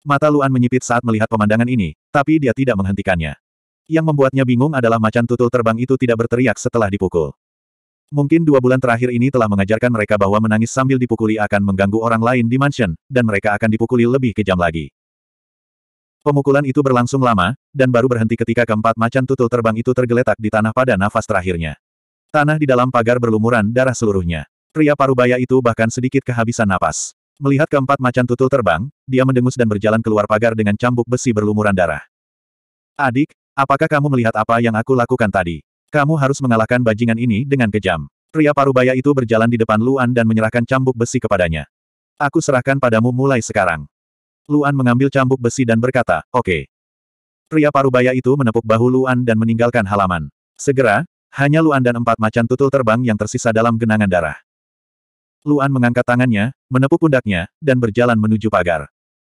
Mata Luan menyipit saat melihat pemandangan ini, tapi dia tidak menghentikannya. Yang membuatnya bingung adalah macan tutul terbang itu tidak berteriak setelah dipukul. Mungkin dua bulan terakhir ini telah mengajarkan mereka bahwa menangis sambil dipukuli akan mengganggu orang lain di mansion, dan mereka akan dipukuli lebih kejam lagi. Pemukulan itu berlangsung lama, dan baru berhenti ketika keempat macan tutul terbang itu tergeletak di tanah pada nafas terakhirnya. Tanah di dalam pagar berlumuran darah seluruhnya. Pria parubaya itu bahkan sedikit kehabisan napas. Melihat keempat macan tutul terbang, dia mendengus dan berjalan keluar pagar dengan cambuk besi berlumuran darah. Adik, apakah kamu melihat apa yang aku lakukan tadi? Kamu harus mengalahkan bajingan ini dengan kejam. Pria parubaya itu berjalan di depan Luan dan menyerahkan cambuk besi kepadanya. Aku serahkan padamu mulai sekarang. Luan mengambil cambuk besi dan berkata, oke. Okay. Pria parubaya itu menepuk bahu Luan dan meninggalkan halaman. Segera, hanya Luan dan empat macan tutul terbang yang tersisa dalam genangan darah. Luan mengangkat tangannya, menepuk pundaknya, dan berjalan menuju pagar.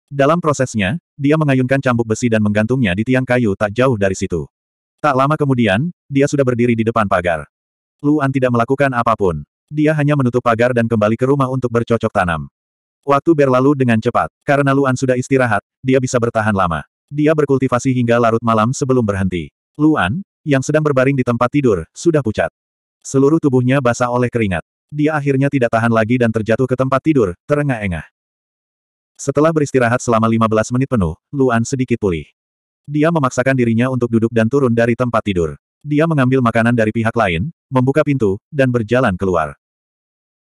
Dalam prosesnya, dia mengayunkan cambuk besi dan menggantungnya di tiang kayu tak jauh dari situ. Tak lama kemudian, dia sudah berdiri di depan pagar. Luan tidak melakukan apapun. Dia hanya menutup pagar dan kembali ke rumah untuk bercocok tanam. Waktu berlalu dengan cepat. Karena Luan sudah istirahat, dia bisa bertahan lama. Dia berkultivasi hingga larut malam sebelum berhenti. Luan, yang sedang berbaring di tempat tidur, sudah pucat. Seluruh tubuhnya basah oleh keringat. Dia akhirnya tidak tahan lagi dan terjatuh ke tempat tidur, terengah-engah. Setelah beristirahat selama 15 menit penuh, Luan sedikit pulih. Dia memaksakan dirinya untuk duduk dan turun dari tempat tidur. Dia mengambil makanan dari pihak lain, membuka pintu, dan berjalan keluar.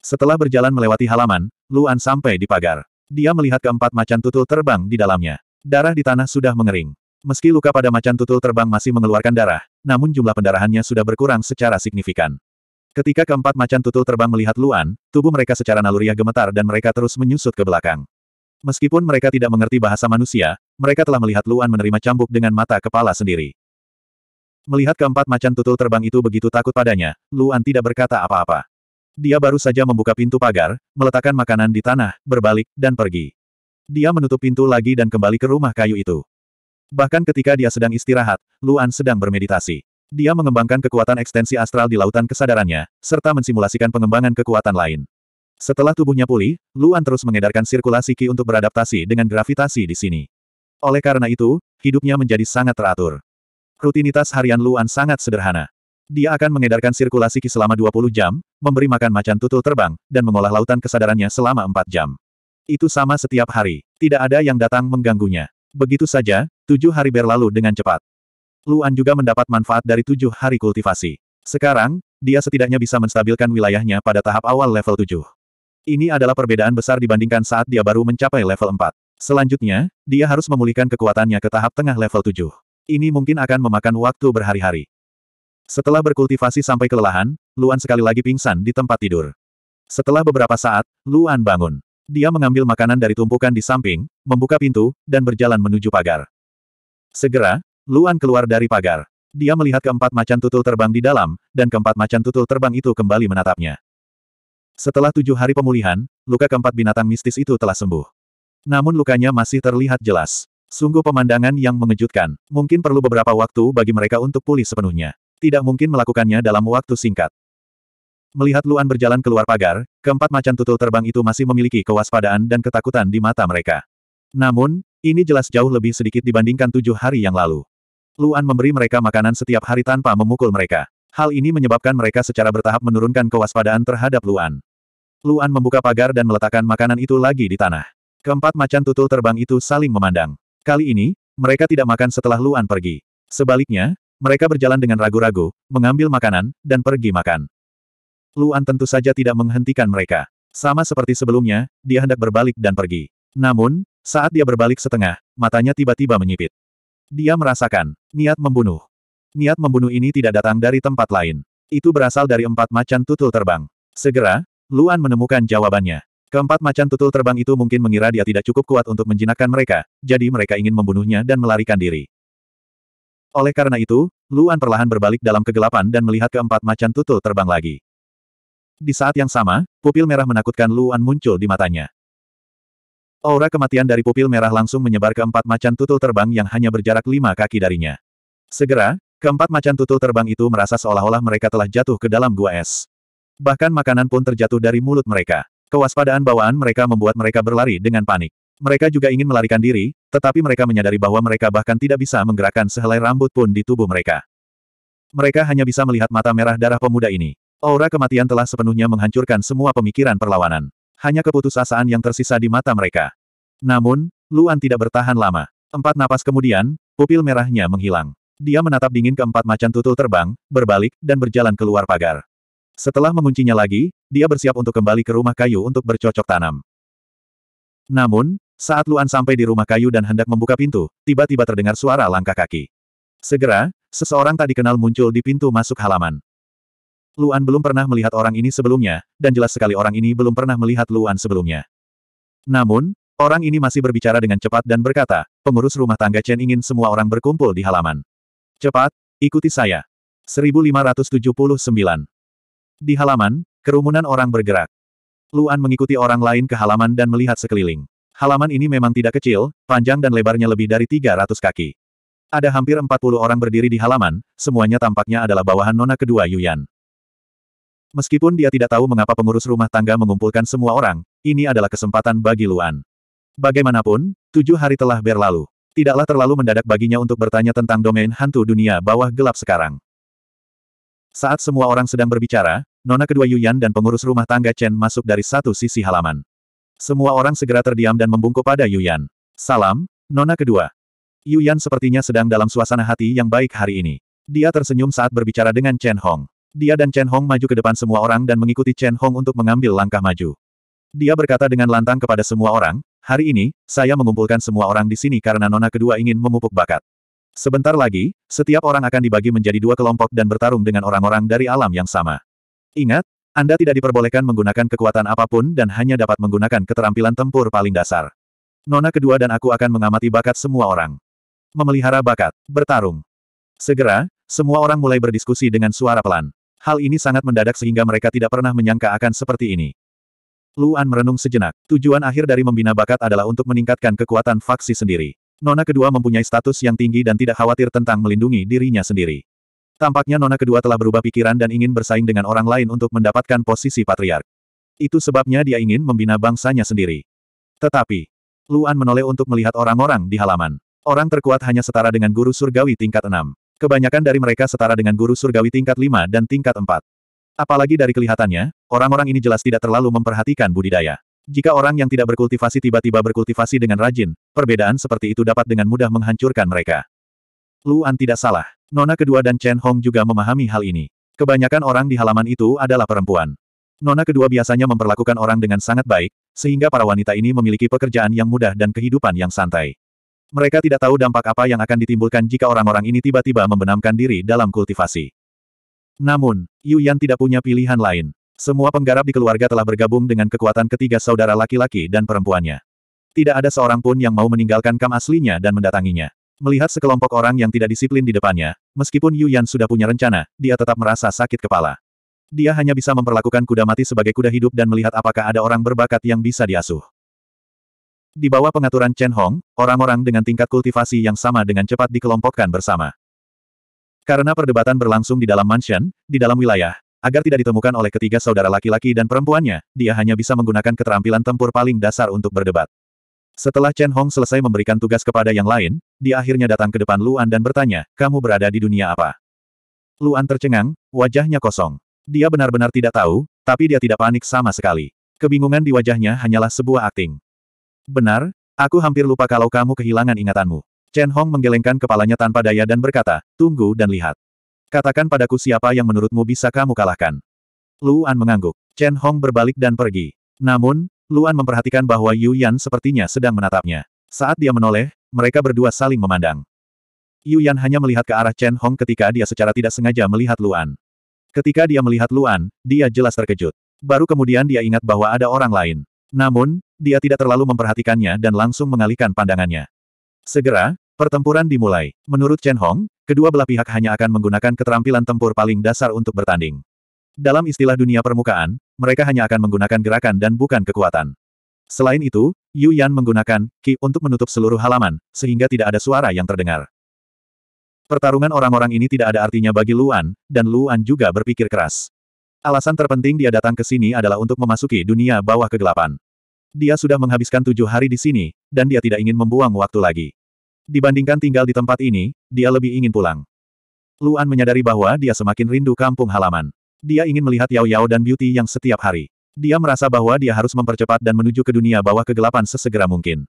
Setelah berjalan melewati halaman, Luan sampai di pagar. Dia melihat keempat macan tutul terbang di dalamnya. Darah di tanah sudah mengering. Meski luka pada macan tutul terbang masih mengeluarkan darah, namun jumlah pendarahannya sudah berkurang secara signifikan. Ketika keempat macan tutul terbang melihat Luan, tubuh mereka secara naluriah gemetar dan mereka terus menyusut ke belakang. Meskipun mereka tidak mengerti bahasa manusia, mereka telah melihat Luan menerima cambuk dengan mata kepala sendiri. Melihat keempat macan tutul terbang itu begitu takut padanya, Luan tidak berkata apa-apa. Dia baru saja membuka pintu pagar, meletakkan makanan di tanah, berbalik, dan pergi. Dia menutup pintu lagi dan kembali ke rumah kayu itu. Bahkan ketika dia sedang istirahat, Luan sedang bermeditasi. Dia mengembangkan kekuatan ekstensi astral di lautan kesadarannya, serta mensimulasikan pengembangan kekuatan lain. Setelah tubuhnya pulih, Luan terus mengedarkan sirkulasi ki untuk beradaptasi dengan gravitasi di sini. Oleh karena itu, hidupnya menjadi sangat teratur. Rutinitas harian Luan sangat sederhana. Dia akan mengedarkan sirkulasi ki selama 20 jam, memberi makan macan tutul terbang, dan mengolah lautan kesadarannya selama 4 jam. Itu sama setiap hari. Tidak ada yang datang mengganggunya. Begitu saja, tujuh hari berlalu dengan cepat. Luan juga mendapat manfaat dari tujuh hari kultivasi. Sekarang, dia setidaknya bisa menstabilkan wilayahnya pada tahap awal level 7. Ini adalah perbedaan besar dibandingkan saat dia baru mencapai level 4. Selanjutnya, dia harus memulihkan kekuatannya ke tahap tengah level 7. Ini mungkin akan memakan waktu berhari-hari. Setelah berkultivasi sampai kelelahan, Luan sekali lagi pingsan di tempat tidur. Setelah beberapa saat, Luan bangun. Dia mengambil makanan dari tumpukan di samping, membuka pintu, dan berjalan menuju pagar. Segera, Luan keluar dari pagar. Dia melihat keempat macan tutul terbang di dalam, dan keempat macan tutul terbang itu kembali menatapnya. Setelah tujuh hari pemulihan, luka keempat binatang mistis itu telah sembuh. Namun lukanya masih terlihat jelas. Sungguh pemandangan yang mengejutkan. Mungkin perlu beberapa waktu bagi mereka untuk pulih sepenuhnya. Tidak mungkin melakukannya dalam waktu singkat. Melihat Luan berjalan keluar pagar, keempat macan tutul terbang itu masih memiliki kewaspadaan dan ketakutan di mata mereka. Namun, ini jelas jauh lebih sedikit dibandingkan tujuh hari yang lalu. Luan memberi mereka makanan setiap hari tanpa memukul mereka. Hal ini menyebabkan mereka secara bertahap menurunkan kewaspadaan terhadap Luan. Luan membuka pagar dan meletakkan makanan itu lagi di tanah. Keempat macan tutul terbang itu saling memandang. Kali ini, mereka tidak makan setelah Luan pergi. Sebaliknya, mereka berjalan dengan ragu-ragu, mengambil makanan, dan pergi makan. Luan tentu saja tidak menghentikan mereka. Sama seperti sebelumnya, dia hendak berbalik dan pergi. Namun, saat dia berbalik setengah, matanya tiba-tiba menyipit. Dia merasakan, niat membunuh. Niat membunuh ini tidak datang dari tempat lain. Itu berasal dari empat macan tutul terbang. Segera, Luan menemukan jawabannya. Keempat macan tutul terbang itu mungkin mengira dia tidak cukup kuat untuk menjinakkan mereka, jadi mereka ingin membunuhnya dan melarikan diri. Oleh karena itu, Luan perlahan berbalik dalam kegelapan dan melihat keempat macan tutul terbang lagi. Di saat yang sama, pupil merah menakutkan Luan muncul di matanya. Aura kematian dari pupil merah langsung menyebar ke empat macan tutul terbang yang hanya berjarak lima kaki darinya. Segera, keempat macan tutul terbang itu merasa seolah-olah mereka telah jatuh ke dalam gua es. Bahkan makanan pun terjatuh dari mulut mereka. Kewaspadaan bawaan mereka membuat mereka berlari dengan panik. Mereka juga ingin melarikan diri, tetapi mereka menyadari bahwa mereka bahkan tidak bisa menggerakkan sehelai rambut pun di tubuh mereka. Mereka hanya bisa melihat mata merah darah pemuda ini. Aura kematian telah sepenuhnya menghancurkan semua pemikiran perlawanan. Hanya keputusasaan yang tersisa di mata mereka. Namun, Luan tidak bertahan lama. Empat napas kemudian, pupil merahnya menghilang. Dia menatap dingin keempat macan tutul terbang, berbalik, dan berjalan keluar pagar. Setelah menguncinya lagi, dia bersiap untuk kembali ke rumah kayu untuk bercocok tanam. Namun, saat Luan sampai di rumah kayu dan hendak membuka pintu, tiba-tiba terdengar suara langkah kaki. Segera, seseorang tak dikenal muncul di pintu masuk halaman. Luan belum pernah melihat orang ini sebelumnya, dan jelas sekali orang ini belum pernah melihat Luan sebelumnya. Namun, orang ini masih berbicara dengan cepat dan berkata, pengurus rumah tangga Chen ingin semua orang berkumpul di halaman. Cepat, ikuti saya. 1579. Di halaman, kerumunan orang bergerak. Luan mengikuti orang lain ke halaman dan melihat sekeliling. Halaman ini memang tidak kecil, panjang dan lebarnya lebih dari 300 kaki. Ada hampir 40 orang berdiri di halaman, semuanya tampaknya adalah bawahan nona kedua Yuyan. Meskipun dia tidak tahu mengapa pengurus rumah tangga mengumpulkan semua orang, ini adalah kesempatan bagi Luan. Bagaimanapun, tujuh hari telah berlalu. Tidaklah terlalu mendadak baginya untuk bertanya tentang domain hantu dunia bawah gelap sekarang. Saat semua orang sedang berbicara, nona kedua Yuyan dan pengurus rumah tangga Chen masuk dari satu sisi halaman. Semua orang segera terdiam dan membungkuk pada Yuyan. Salam, nona kedua. Yuyan sepertinya sedang dalam suasana hati yang baik hari ini. Dia tersenyum saat berbicara dengan Chen Hong. Dia dan Chen Hong maju ke depan semua orang dan mengikuti Chen Hong untuk mengambil langkah maju. Dia berkata dengan lantang kepada semua orang, hari ini, saya mengumpulkan semua orang di sini karena nona kedua ingin memupuk bakat. Sebentar lagi, setiap orang akan dibagi menjadi dua kelompok dan bertarung dengan orang-orang dari alam yang sama. Ingat, Anda tidak diperbolehkan menggunakan kekuatan apapun dan hanya dapat menggunakan keterampilan tempur paling dasar. Nona kedua dan aku akan mengamati bakat semua orang. Memelihara bakat, bertarung. Segera, semua orang mulai berdiskusi dengan suara pelan. Hal ini sangat mendadak sehingga mereka tidak pernah menyangka akan seperti ini. Luan merenung sejenak. Tujuan akhir dari membina bakat adalah untuk meningkatkan kekuatan faksi sendiri. Nona kedua mempunyai status yang tinggi dan tidak khawatir tentang melindungi dirinya sendiri. Tampaknya nona kedua telah berubah pikiran dan ingin bersaing dengan orang lain untuk mendapatkan posisi patriark. Itu sebabnya dia ingin membina bangsanya sendiri. Tetapi, Luan menoleh untuk melihat orang-orang di halaman. Orang terkuat hanya setara dengan guru surgawi tingkat enam. Kebanyakan dari mereka setara dengan guru surgawi tingkat 5 dan tingkat 4. Apalagi dari kelihatannya, orang-orang ini jelas tidak terlalu memperhatikan budidaya. Jika orang yang tidak berkultivasi tiba-tiba berkultivasi dengan rajin, perbedaan seperti itu dapat dengan mudah menghancurkan mereka. Luan tidak salah. Nona kedua dan Chen Hong juga memahami hal ini. Kebanyakan orang di halaman itu adalah perempuan. Nona kedua biasanya memperlakukan orang dengan sangat baik, sehingga para wanita ini memiliki pekerjaan yang mudah dan kehidupan yang santai. Mereka tidak tahu dampak apa yang akan ditimbulkan jika orang-orang ini tiba-tiba membenamkan diri dalam kultivasi. Namun, Yu Yan tidak punya pilihan lain. Semua penggarap di keluarga telah bergabung dengan kekuatan ketiga saudara laki-laki dan perempuannya. Tidak ada seorang pun yang mau meninggalkan kam aslinya dan mendatanginya. Melihat sekelompok orang yang tidak disiplin di depannya, meskipun Yu Yan sudah punya rencana, dia tetap merasa sakit kepala. Dia hanya bisa memperlakukan kuda mati sebagai kuda hidup dan melihat apakah ada orang berbakat yang bisa diasuh. Di bawah pengaturan Chen Hong, orang-orang dengan tingkat kultivasi yang sama dengan cepat dikelompokkan bersama. Karena perdebatan berlangsung di dalam mansion, di dalam wilayah, agar tidak ditemukan oleh ketiga saudara laki-laki dan perempuannya, dia hanya bisa menggunakan keterampilan tempur paling dasar untuk berdebat. Setelah Chen Hong selesai memberikan tugas kepada yang lain, dia akhirnya datang ke depan Luan dan bertanya, kamu berada di dunia apa? Luan tercengang, wajahnya kosong. Dia benar-benar tidak tahu, tapi dia tidak panik sama sekali. Kebingungan di wajahnya hanyalah sebuah akting. Benar, aku hampir lupa kalau kamu kehilangan ingatanmu. Chen Hong menggelengkan kepalanya tanpa daya dan berkata, tunggu dan lihat. Katakan padaku siapa yang menurutmu bisa kamu kalahkan. Luan mengangguk. Chen Hong berbalik dan pergi. Namun, Luan memperhatikan bahwa Yu Yan sepertinya sedang menatapnya. Saat dia menoleh, mereka berdua saling memandang. Yu Yan hanya melihat ke arah Chen Hong ketika dia secara tidak sengaja melihat Luan. Ketika dia melihat Luan, dia jelas terkejut. Baru kemudian dia ingat bahwa ada orang lain. Namun, dia tidak terlalu memperhatikannya dan langsung mengalihkan pandangannya. Segera, pertempuran dimulai. Menurut Chen Hong, kedua belah pihak hanya akan menggunakan keterampilan tempur paling dasar untuk bertanding. Dalam istilah dunia permukaan, mereka hanya akan menggunakan gerakan dan bukan kekuatan. Selain itu, Yu Yan menggunakan Qi untuk menutup seluruh halaman, sehingga tidak ada suara yang terdengar. Pertarungan orang-orang ini tidak ada artinya bagi Luan, dan Luan juga berpikir keras. Alasan terpenting dia datang ke sini adalah untuk memasuki dunia bawah kegelapan. Dia sudah menghabiskan tujuh hari di sini, dan dia tidak ingin membuang waktu lagi. Dibandingkan tinggal di tempat ini, dia lebih ingin pulang. Luan menyadari bahwa dia semakin rindu kampung halaman. Dia ingin melihat Yao Yao dan Beauty yang setiap hari. Dia merasa bahwa dia harus mempercepat dan menuju ke dunia bawah kegelapan sesegera mungkin.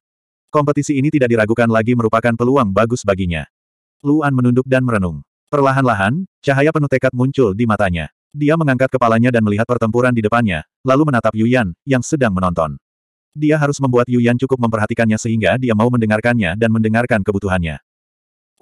Kompetisi ini tidak diragukan lagi merupakan peluang bagus baginya. Luan menunduk dan merenung. Perlahan-lahan, cahaya penuh tekad muncul di matanya. Dia mengangkat kepalanya dan melihat pertempuran di depannya, lalu menatap Yuyan, yang sedang menonton. Dia harus membuat Yuyan cukup memperhatikannya sehingga dia mau mendengarkannya dan mendengarkan kebutuhannya.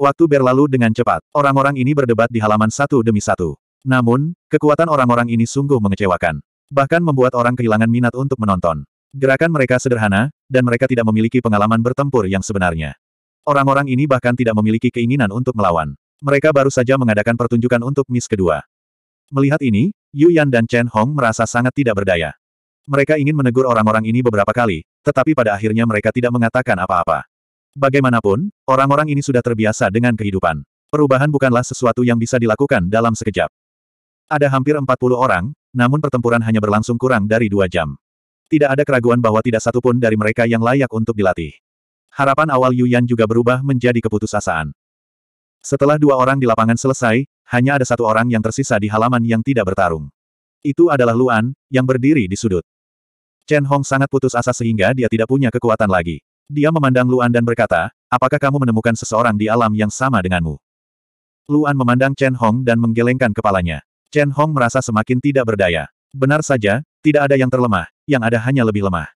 Waktu berlalu dengan cepat. Orang-orang ini berdebat di halaman satu demi satu. Namun, kekuatan orang-orang ini sungguh mengecewakan. Bahkan membuat orang kehilangan minat untuk menonton. Gerakan mereka sederhana, dan mereka tidak memiliki pengalaman bertempur yang sebenarnya. Orang-orang ini bahkan tidak memiliki keinginan untuk melawan. Mereka baru saja mengadakan pertunjukan untuk Miss kedua. Melihat ini, Yu Yan dan Chen Hong merasa sangat tidak berdaya. Mereka ingin menegur orang-orang ini beberapa kali, tetapi pada akhirnya mereka tidak mengatakan apa-apa. Bagaimanapun, orang-orang ini sudah terbiasa dengan kehidupan. Perubahan bukanlah sesuatu yang bisa dilakukan dalam sekejap. Ada hampir 40 orang, namun pertempuran hanya berlangsung kurang dari dua jam. Tidak ada keraguan bahwa tidak satupun dari mereka yang layak untuk dilatih. Harapan awal Yuyan juga berubah menjadi keputusasaan. Setelah dua orang di lapangan selesai, hanya ada satu orang yang tersisa di halaman yang tidak bertarung. Itu adalah Luan, yang berdiri di sudut. Chen Hong sangat putus asa sehingga dia tidak punya kekuatan lagi. Dia memandang Luan dan berkata, apakah kamu menemukan seseorang di alam yang sama denganmu? Luan memandang Chen Hong dan menggelengkan kepalanya. Chen Hong merasa semakin tidak berdaya. Benar saja, tidak ada yang terlemah, yang ada hanya lebih lemah.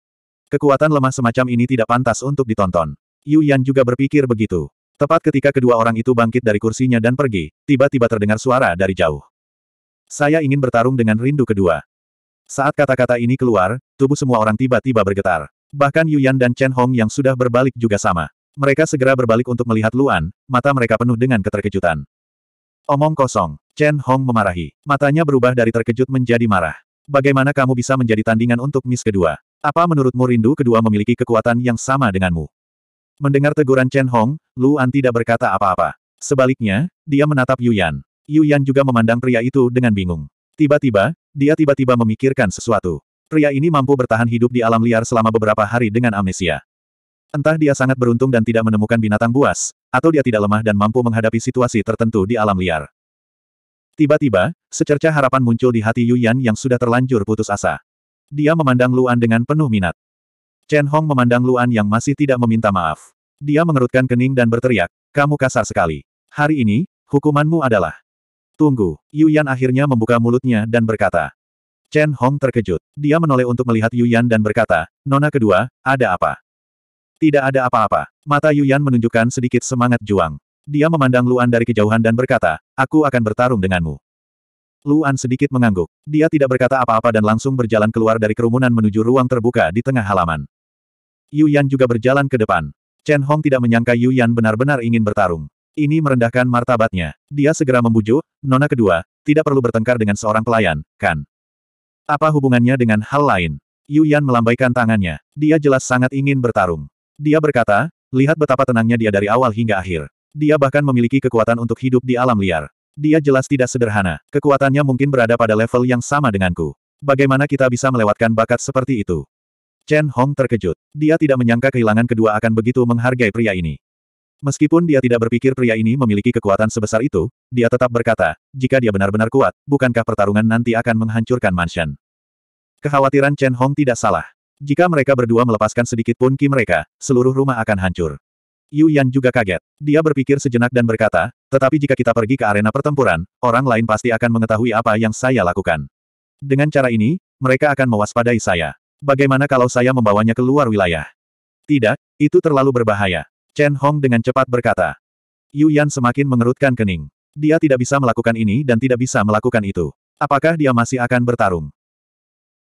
Kekuatan lemah semacam ini tidak pantas untuk ditonton. Yu Yan juga berpikir begitu. Tepat ketika kedua orang itu bangkit dari kursinya dan pergi, tiba-tiba terdengar suara dari jauh. Saya ingin bertarung dengan rindu kedua. Saat kata-kata ini keluar, tubuh semua orang tiba-tiba bergetar. Bahkan Yuyan dan Chen Hong yang sudah berbalik juga sama. Mereka segera berbalik untuk melihat Luan, mata mereka penuh dengan keterkejutan. Omong kosong, Chen Hong memarahi. Matanya berubah dari terkejut menjadi marah. Bagaimana kamu bisa menjadi tandingan untuk Miss Kedua? Apa menurutmu rindu kedua memiliki kekuatan yang sama denganmu? Mendengar teguran Chen Hong, Luan tidak berkata apa-apa. Sebaliknya, dia menatap Yuyan. Yuyan juga memandang pria itu dengan bingung. Tiba-tiba, dia tiba-tiba memikirkan sesuatu. Pria ini mampu bertahan hidup di alam liar selama beberapa hari dengan amnesia. Entah dia sangat beruntung dan tidak menemukan binatang buas, atau dia tidak lemah dan mampu menghadapi situasi tertentu di alam liar. Tiba-tiba, secerca harapan muncul di hati Yuyan yang sudah terlanjur putus asa. Dia memandang Luan dengan penuh minat. Chen Hong memandang Luan yang masih tidak meminta maaf. Dia mengerutkan kening dan berteriak, kamu kasar sekali. Hari ini, hukumanmu adalah Tunggu, Yuyan akhirnya membuka mulutnya dan berkata. Chen Hong terkejut. Dia menoleh untuk melihat Yuyan dan berkata, Nona kedua, ada apa? Tidak ada apa-apa. Mata Yuyan menunjukkan sedikit semangat juang. Dia memandang Luan dari kejauhan dan berkata, aku akan bertarung denganmu. Luan sedikit mengangguk. Dia tidak berkata apa-apa dan langsung berjalan keluar dari kerumunan menuju ruang terbuka di tengah halaman. Yuyan juga berjalan ke depan. Chen Hong tidak menyangka Yuyan benar-benar ingin bertarung. Ini merendahkan martabatnya. Dia segera membujuk, Nona kedua, tidak perlu bertengkar dengan seorang pelayan, kan? Apa hubungannya dengan hal lain? Yu Yan melambaikan tangannya. Dia jelas sangat ingin bertarung. Dia berkata, lihat betapa tenangnya dia dari awal hingga akhir. Dia bahkan memiliki kekuatan untuk hidup di alam liar. Dia jelas tidak sederhana. Kekuatannya mungkin berada pada level yang sama denganku. Bagaimana kita bisa melewatkan bakat seperti itu? Chen Hong terkejut. Dia tidak menyangka kehilangan kedua akan begitu menghargai pria ini. Meskipun dia tidak berpikir pria ini memiliki kekuatan sebesar itu, dia tetap berkata, jika dia benar-benar kuat, bukankah pertarungan nanti akan menghancurkan mansion? Kekhawatiran Chen Hong tidak salah. Jika mereka berdua melepaskan sedikit pun ki mereka, seluruh rumah akan hancur. Yu Yan juga kaget. Dia berpikir sejenak dan berkata, tetapi jika kita pergi ke arena pertempuran, orang lain pasti akan mengetahui apa yang saya lakukan. Dengan cara ini, mereka akan mewaspadai saya. Bagaimana kalau saya membawanya keluar wilayah? Tidak, itu terlalu berbahaya. Chen Hong dengan cepat berkata. Yu Yan semakin mengerutkan kening. Dia tidak bisa melakukan ini dan tidak bisa melakukan itu. Apakah dia masih akan bertarung?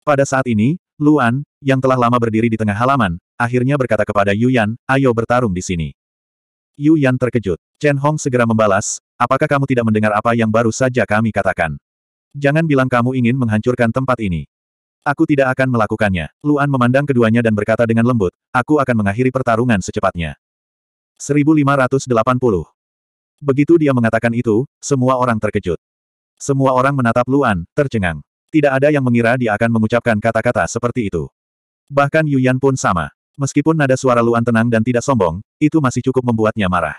Pada saat ini, Luan, yang telah lama berdiri di tengah halaman, akhirnya berkata kepada Yu Yan, ayo bertarung di sini. Yu Yan terkejut. Chen Hong segera membalas, apakah kamu tidak mendengar apa yang baru saja kami katakan? Jangan bilang kamu ingin menghancurkan tempat ini. Aku tidak akan melakukannya. Luan memandang keduanya dan berkata dengan lembut, aku akan mengakhiri pertarungan secepatnya. 1580. Begitu dia mengatakan itu, semua orang terkejut. Semua orang menatap Luan, tercengang. Tidak ada yang mengira dia akan mengucapkan kata-kata seperti itu. Bahkan Yuyan pun sama. Meskipun nada suara Luan tenang dan tidak sombong, itu masih cukup membuatnya marah.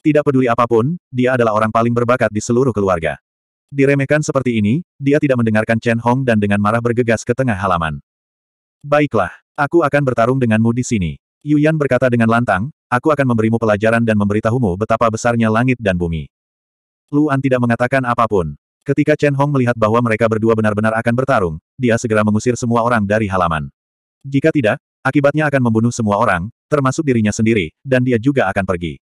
Tidak peduli apapun, dia adalah orang paling berbakat di seluruh keluarga. Diremehkan seperti ini, dia tidak mendengarkan Chen Hong dan dengan marah bergegas ke tengah halaman. Baiklah, aku akan bertarung denganmu di sini. Yuyan berkata dengan lantang, aku akan memberimu pelajaran dan memberitahumu betapa besarnya langit dan bumi. Luan tidak mengatakan apapun. Ketika Chen Hong melihat bahwa mereka berdua benar-benar akan bertarung, dia segera mengusir semua orang dari halaman. Jika tidak, akibatnya akan membunuh semua orang, termasuk dirinya sendiri, dan dia juga akan pergi.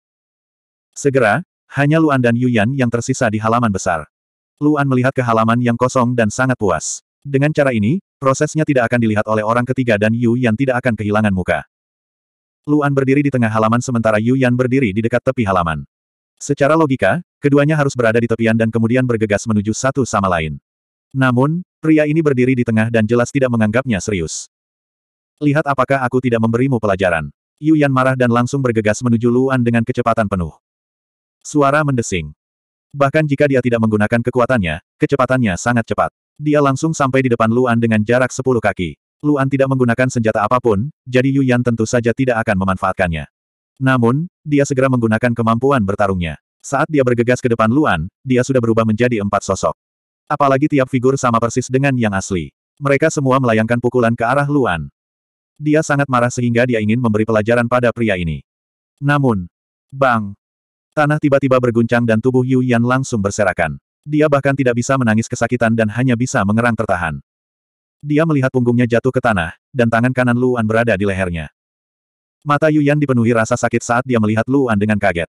Segera, hanya Luan dan Yuyan yang tersisa di halaman besar. Luan melihat ke halaman yang kosong dan sangat puas. Dengan cara ini, prosesnya tidak akan dilihat oleh orang ketiga dan Yu Yan tidak akan kehilangan muka. Luan berdiri di tengah halaman sementara Yu Yan berdiri di dekat tepi halaman. Secara logika, keduanya harus berada di tepian dan kemudian bergegas menuju satu sama lain. Namun, pria ini berdiri di tengah dan jelas tidak menganggapnya serius. Lihat apakah aku tidak memberimu pelajaran. Yu Yan marah dan langsung bergegas menuju Luan dengan kecepatan penuh. Suara mendesing. Bahkan jika dia tidak menggunakan kekuatannya, kecepatannya sangat cepat. Dia langsung sampai di depan Luan dengan jarak 10 kaki. Luan tidak menggunakan senjata apapun, jadi Yu Yan tentu saja tidak akan memanfaatkannya. Namun, dia segera menggunakan kemampuan bertarungnya. Saat dia bergegas ke depan Luan, dia sudah berubah menjadi empat sosok. Apalagi tiap figur sama persis dengan yang asli. Mereka semua melayangkan pukulan ke arah Luan. Dia sangat marah sehingga dia ingin memberi pelajaran pada pria ini. Namun, bang! Tanah tiba-tiba berguncang dan tubuh Yu Yan langsung berserakan. Dia bahkan tidak bisa menangis kesakitan dan hanya bisa mengerang tertahan. Dia melihat punggungnya jatuh ke tanah, dan tangan kanan Luan berada di lehernya. Mata Yuyan dipenuhi rasa sakit saat dia melihat Luan dengan kaget.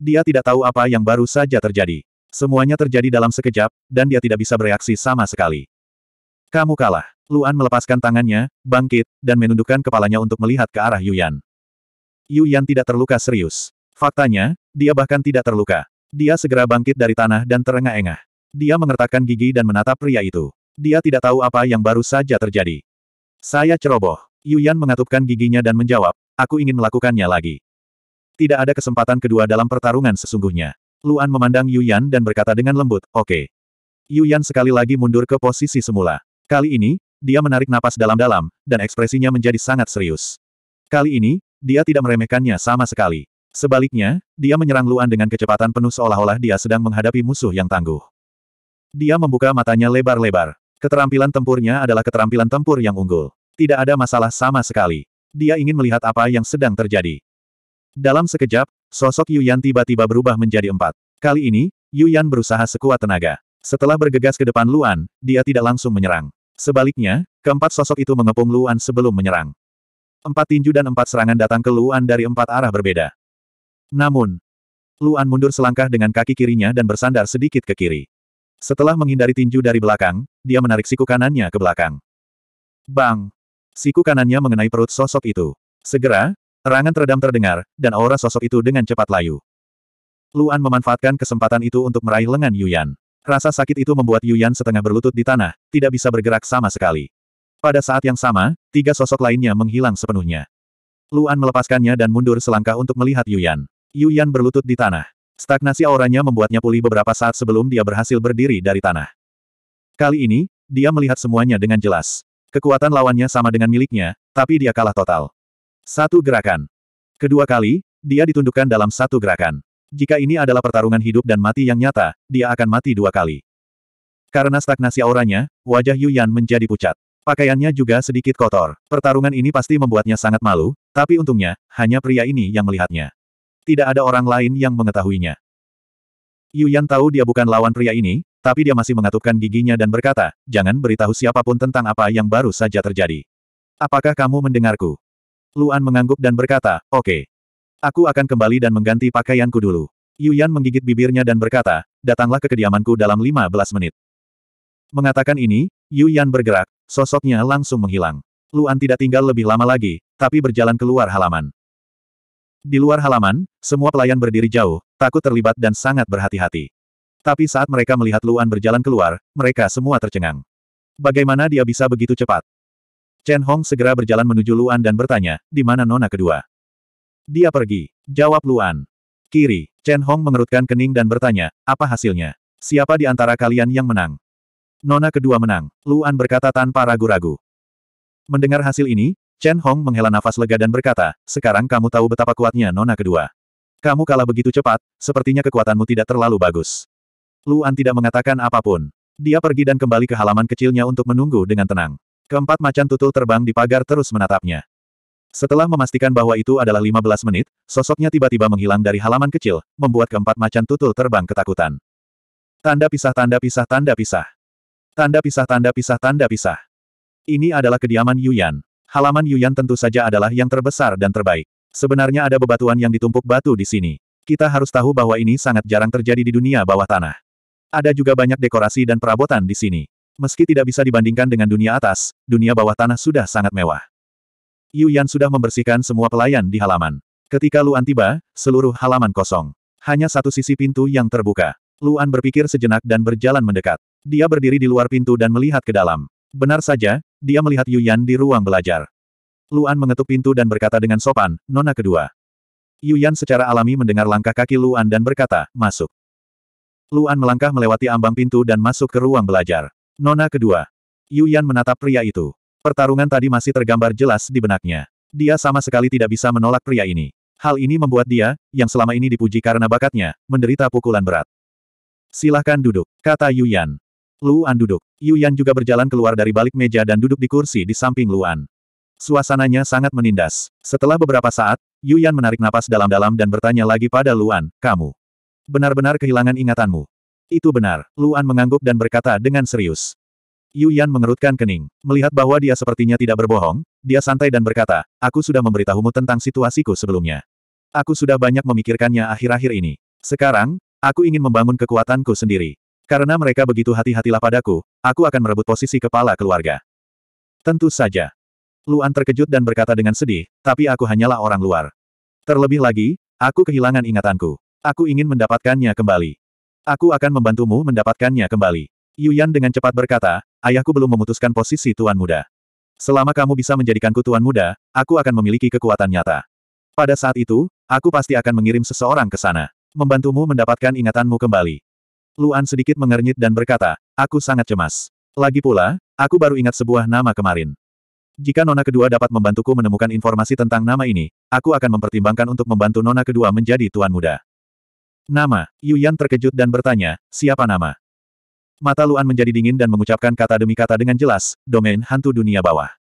Dia tidak tahu apa yang baru saja terjadi. Semuanya terjadi dalam sekejap, dan dia tidak bisa bereaksi sama sekali. Kamu kalah. Luan melepaskan tangannya, bangkit, dan menundukkan kepalanya untuk melihat ke arah Yuyan. Yuyan tidak terluka serius. Faktanya, dia bahkan tidak terluka. Dia segera bangkit dari tanah dan terengah-engah. Dia mengertakkan gigi dan menatap pria itu. Dia tidak tahu apa yang baru saja terjadi. Saya ceroboh. Yuyan mengatupkan giginya dan menjawab, aku ingin melakukannya lagi. Tidak ada kesempatan kedua dalam pertarungan sesungguhnya. Luan memandang Yuyan dan berkata dengan lembut, oke. Okay. Yuyan sekali lagi mundur ke posisi semula. Kali ini, dia menarik napas dalam-dalam, dan ekspresinya menjadi sangat serius. Kali ini, dia tidak meremehkannya sama sekali. Sebaliknya, dia menyerang Luan dengan kecepatan penuh seolah-olah dia sedang menghadapi musuh yang tangguh. Dia membuka matanya lebar-lebar. Keterampilan tempurnya adalah keterampilan tempur yang unggul. Tidak ada masalah sama sekali. Dia ingin melihat apa yang sedang terjadi. Dalam sekejap, sosok Yuyan tiba-tiba berubah menjadi empat. Kali ini, Yuyan berusaha sekuat tenaga. Setelah bergegas ke depan Luan, dia tidak langsung menyerang. Sebaliknya, keempat sosok itu mengepung Luan sebelum menyerang. Empat tinju dan empat serangan datang ke Luan dari empat arah berbeda. Namun, Luan mundur selangkah dengan kaki kirinya dan bersandar sedikit ke kiri. Setelah menghindari tinju dari belakang, dia menarik siku kanannya ke belakang. Bang! Siku kanannya mengenai perut sosok itu. Segera, terangan teredam terdengar, dan aura sosok itu dengan cepat layu. Luan memanfaatkan kesempatan itu untuk meraih lengan Yuyan. Rasa sakit itu membuat Yuyan setengah berlutut di tanah, tidak bisa bergerak sama sekali. Pada saat yang sama, tiga sosok lainnya menghilang sepenuhnya. Luan melepaskannya dan mundur selangkah untuk melihat Yuyan. Yuyan berlutut di tanah. Stagnasi auranya membuatnya pulih beberapa saat sebelum dia berhasil berdiri dari tanah. Kali ini, dia melihat semuanya dengan jelas. Kekuatan lawannya sama dengan miliknya, tapi dia kalah total. Satu gerakan. Kedua kali, dia ditundukkan dalam satu gerakan. Jika ini adalah pertarungan hidup dan mati yang nyata, dia akan mati dua kali. Karena stagnasi auranya, wajah Yuan menjadi pucat. Pakaiannya juga sedikit kotor. Pertarungan ini pasti membuatnya sangat malu, tapi untungnya, hanya pria ini yang melihatnya. Tidak ada orang lain yang mengetahuinya. Yu Yan tahu dia bukan lawan pria ini, tapi dia masih mengatupkan giginya dan berkata, jangan beritahu siapapun tentang apa yang baru saja terjadi. Apakah kamu mendengarku? Luan mengangguk dan berkata, oke. Okay. Aku akan kembali dan mengganti pakaianku dulu. Yu Yan menggigit bibirnya dan berkata, datanglah ke kediamanku dalam 15 menit. Mengatakan ini, Yu Yan bergerak, sosoknya langsung menghilang. Luan tidak tinggal lebih lama lagi, tapi berjalan keluar halaman. Di luar halaman, semua pelayan berdiri jauh, takut terlibat dan sangat berhati-hati. Tapi saat mereka melihat Luan berjalan keluar, mereka semua tercengang. Bagaimana dia bisa begitu cepat? Chen Hong segera berjalan menuju Luan dan bertanya, di mana nona kedua? Dia pergi. Jawab Luan. Kiri. Chen Hong mengerutkan kening dan bertanya, apa hasilnya? Siapa di antara kalian yang menang? Nona kedua menang. Luan berkata tanpa ragu-ragu. Mendengar hasil ini, Chen Hong menghela nafas lega dan berkata, sekarang kamu tahu betapa kuatnya nona kedua. Kamu kalah begitu cepat, sepertinya kekuatanmu tidak terlalu bagus. Luan tidak mengatakan apapun. Dia pergi dan kembali ke halaman kecilnya untuk menunggu dengan tenang. Keempat macan tutul terbang di pagar terus menatapnya. Setelah memastikan bahwa itu adalah 15 menit, sosoknya tiba-tiba menghilang dari halaman kecil, membuat keempat macan tutul terbang ketakutan. Tanda pisah tanda pisah tanda pisah. Tanda pisah tanda pisah tanda pisah. Ini adalah kediaman Yuyan. Halaman Yuyan tentu saja adalah yang terbesar dan terbaik. Sebenarnya ada bebatuan yang ditumpuk batu di sini. Kita harus tahu bahwa ini sangat jarang terjadi di dunia bawah tanah. Ada juga banyak dekorasi dan perabotan di sini. Meski tidak bisa dibandingkan dengan dunia atas, dunia bawah tanah sudah sangat mewah. Yuan sudah membersihkan semua pelayan di halaman. Ketika Luan tiba, seluruh halaman kosong. Hanya satu sisi pintu yang terbuka. Luan berpikir sejenak dan berjalan mendekat. Dia berdiri di luar pintu dan melihat ke dalam. Benar saja, dia melihat Yuyan di ruang belajar. Luan mengetuk pintu dan berkata dengan sopan, Nona kedua. Yuyan secara alami mendengar langkah kaki Luan dan berkata, masuk. Luan melangkah melewati ambang pintu dan masuk ke ruang belajar. Nona kedua. Yuyan menatap pria itu. Pertarungan tadi masih tergambar jelas di benaknya. Dia sama sekali tidak bisa menolak pria ini. Hal ini membuat dia, yang selama ini dipuji karena bakatnya, menderita pukulan berat. Silahkan duduk, kata Yuyan. Luan duduk. Yuyan juga berjalan keluar dari balik meja dan duduk di kursi di samping Luan. Suasananya sangat menindas. Setelah beberapa saat, Yuyan menarik napas dalam-dalam dan bertanya lagi pada Luan, kamu benar-benar kehilangan ingatanmu. Itu benar, Luan mengangguk dan berkata dengan serius. Yuyan mengerutkan kening. Melihat bahwa dia sepertinya tidak berbohong, dia santai dan berkata, aku sudah memberitahumu tentang situasiku sebelumnya. Aku sudah banyak memikirkannya akhir-akhir ini. Sekarang, aku ingin membangun kekuatanku sendiri. Karena mereka begitu hati-hatilah padaku, aku akan merebut posisi kepala keluarga. Tentu saja. Luan terkejut dan berkata dengan sedih, tapi aku hanyalah orang luar. Terlebih lagi, aku kehilangan ingatanku. Aku ingin mendapatkannya kembali. Aku akan membantumu mendapatkannya kembali. Yuyan dengan cepat berkata, ayahku belum memutuskan posisi tuan muda. Selama kamu bisa menjadikanku tuan muda, aku akan memiliki kekuatan nyata. Pada saat itu, aku pasti akan mengirim seseorang ke sana. Membantumu mendapatkan ingatanmu kembali. Luan sedikit mengernyit dan berkata, aku sangat cemas. Lagi pula, aku baru ingat sebuah nama kemarin. Jika nona kedua dapat membantuku menemukan informasi tentang nama ini, aku akan mempertimbangkan untuk membantu nona kedua menjadi tuan muda. Nama, Yuyan terkejut dan bertanya, siapa nama? Mata Luan menjadi dingin dan mengucapkan kata demi kata dengan jelas, domain hantu dunia bawah.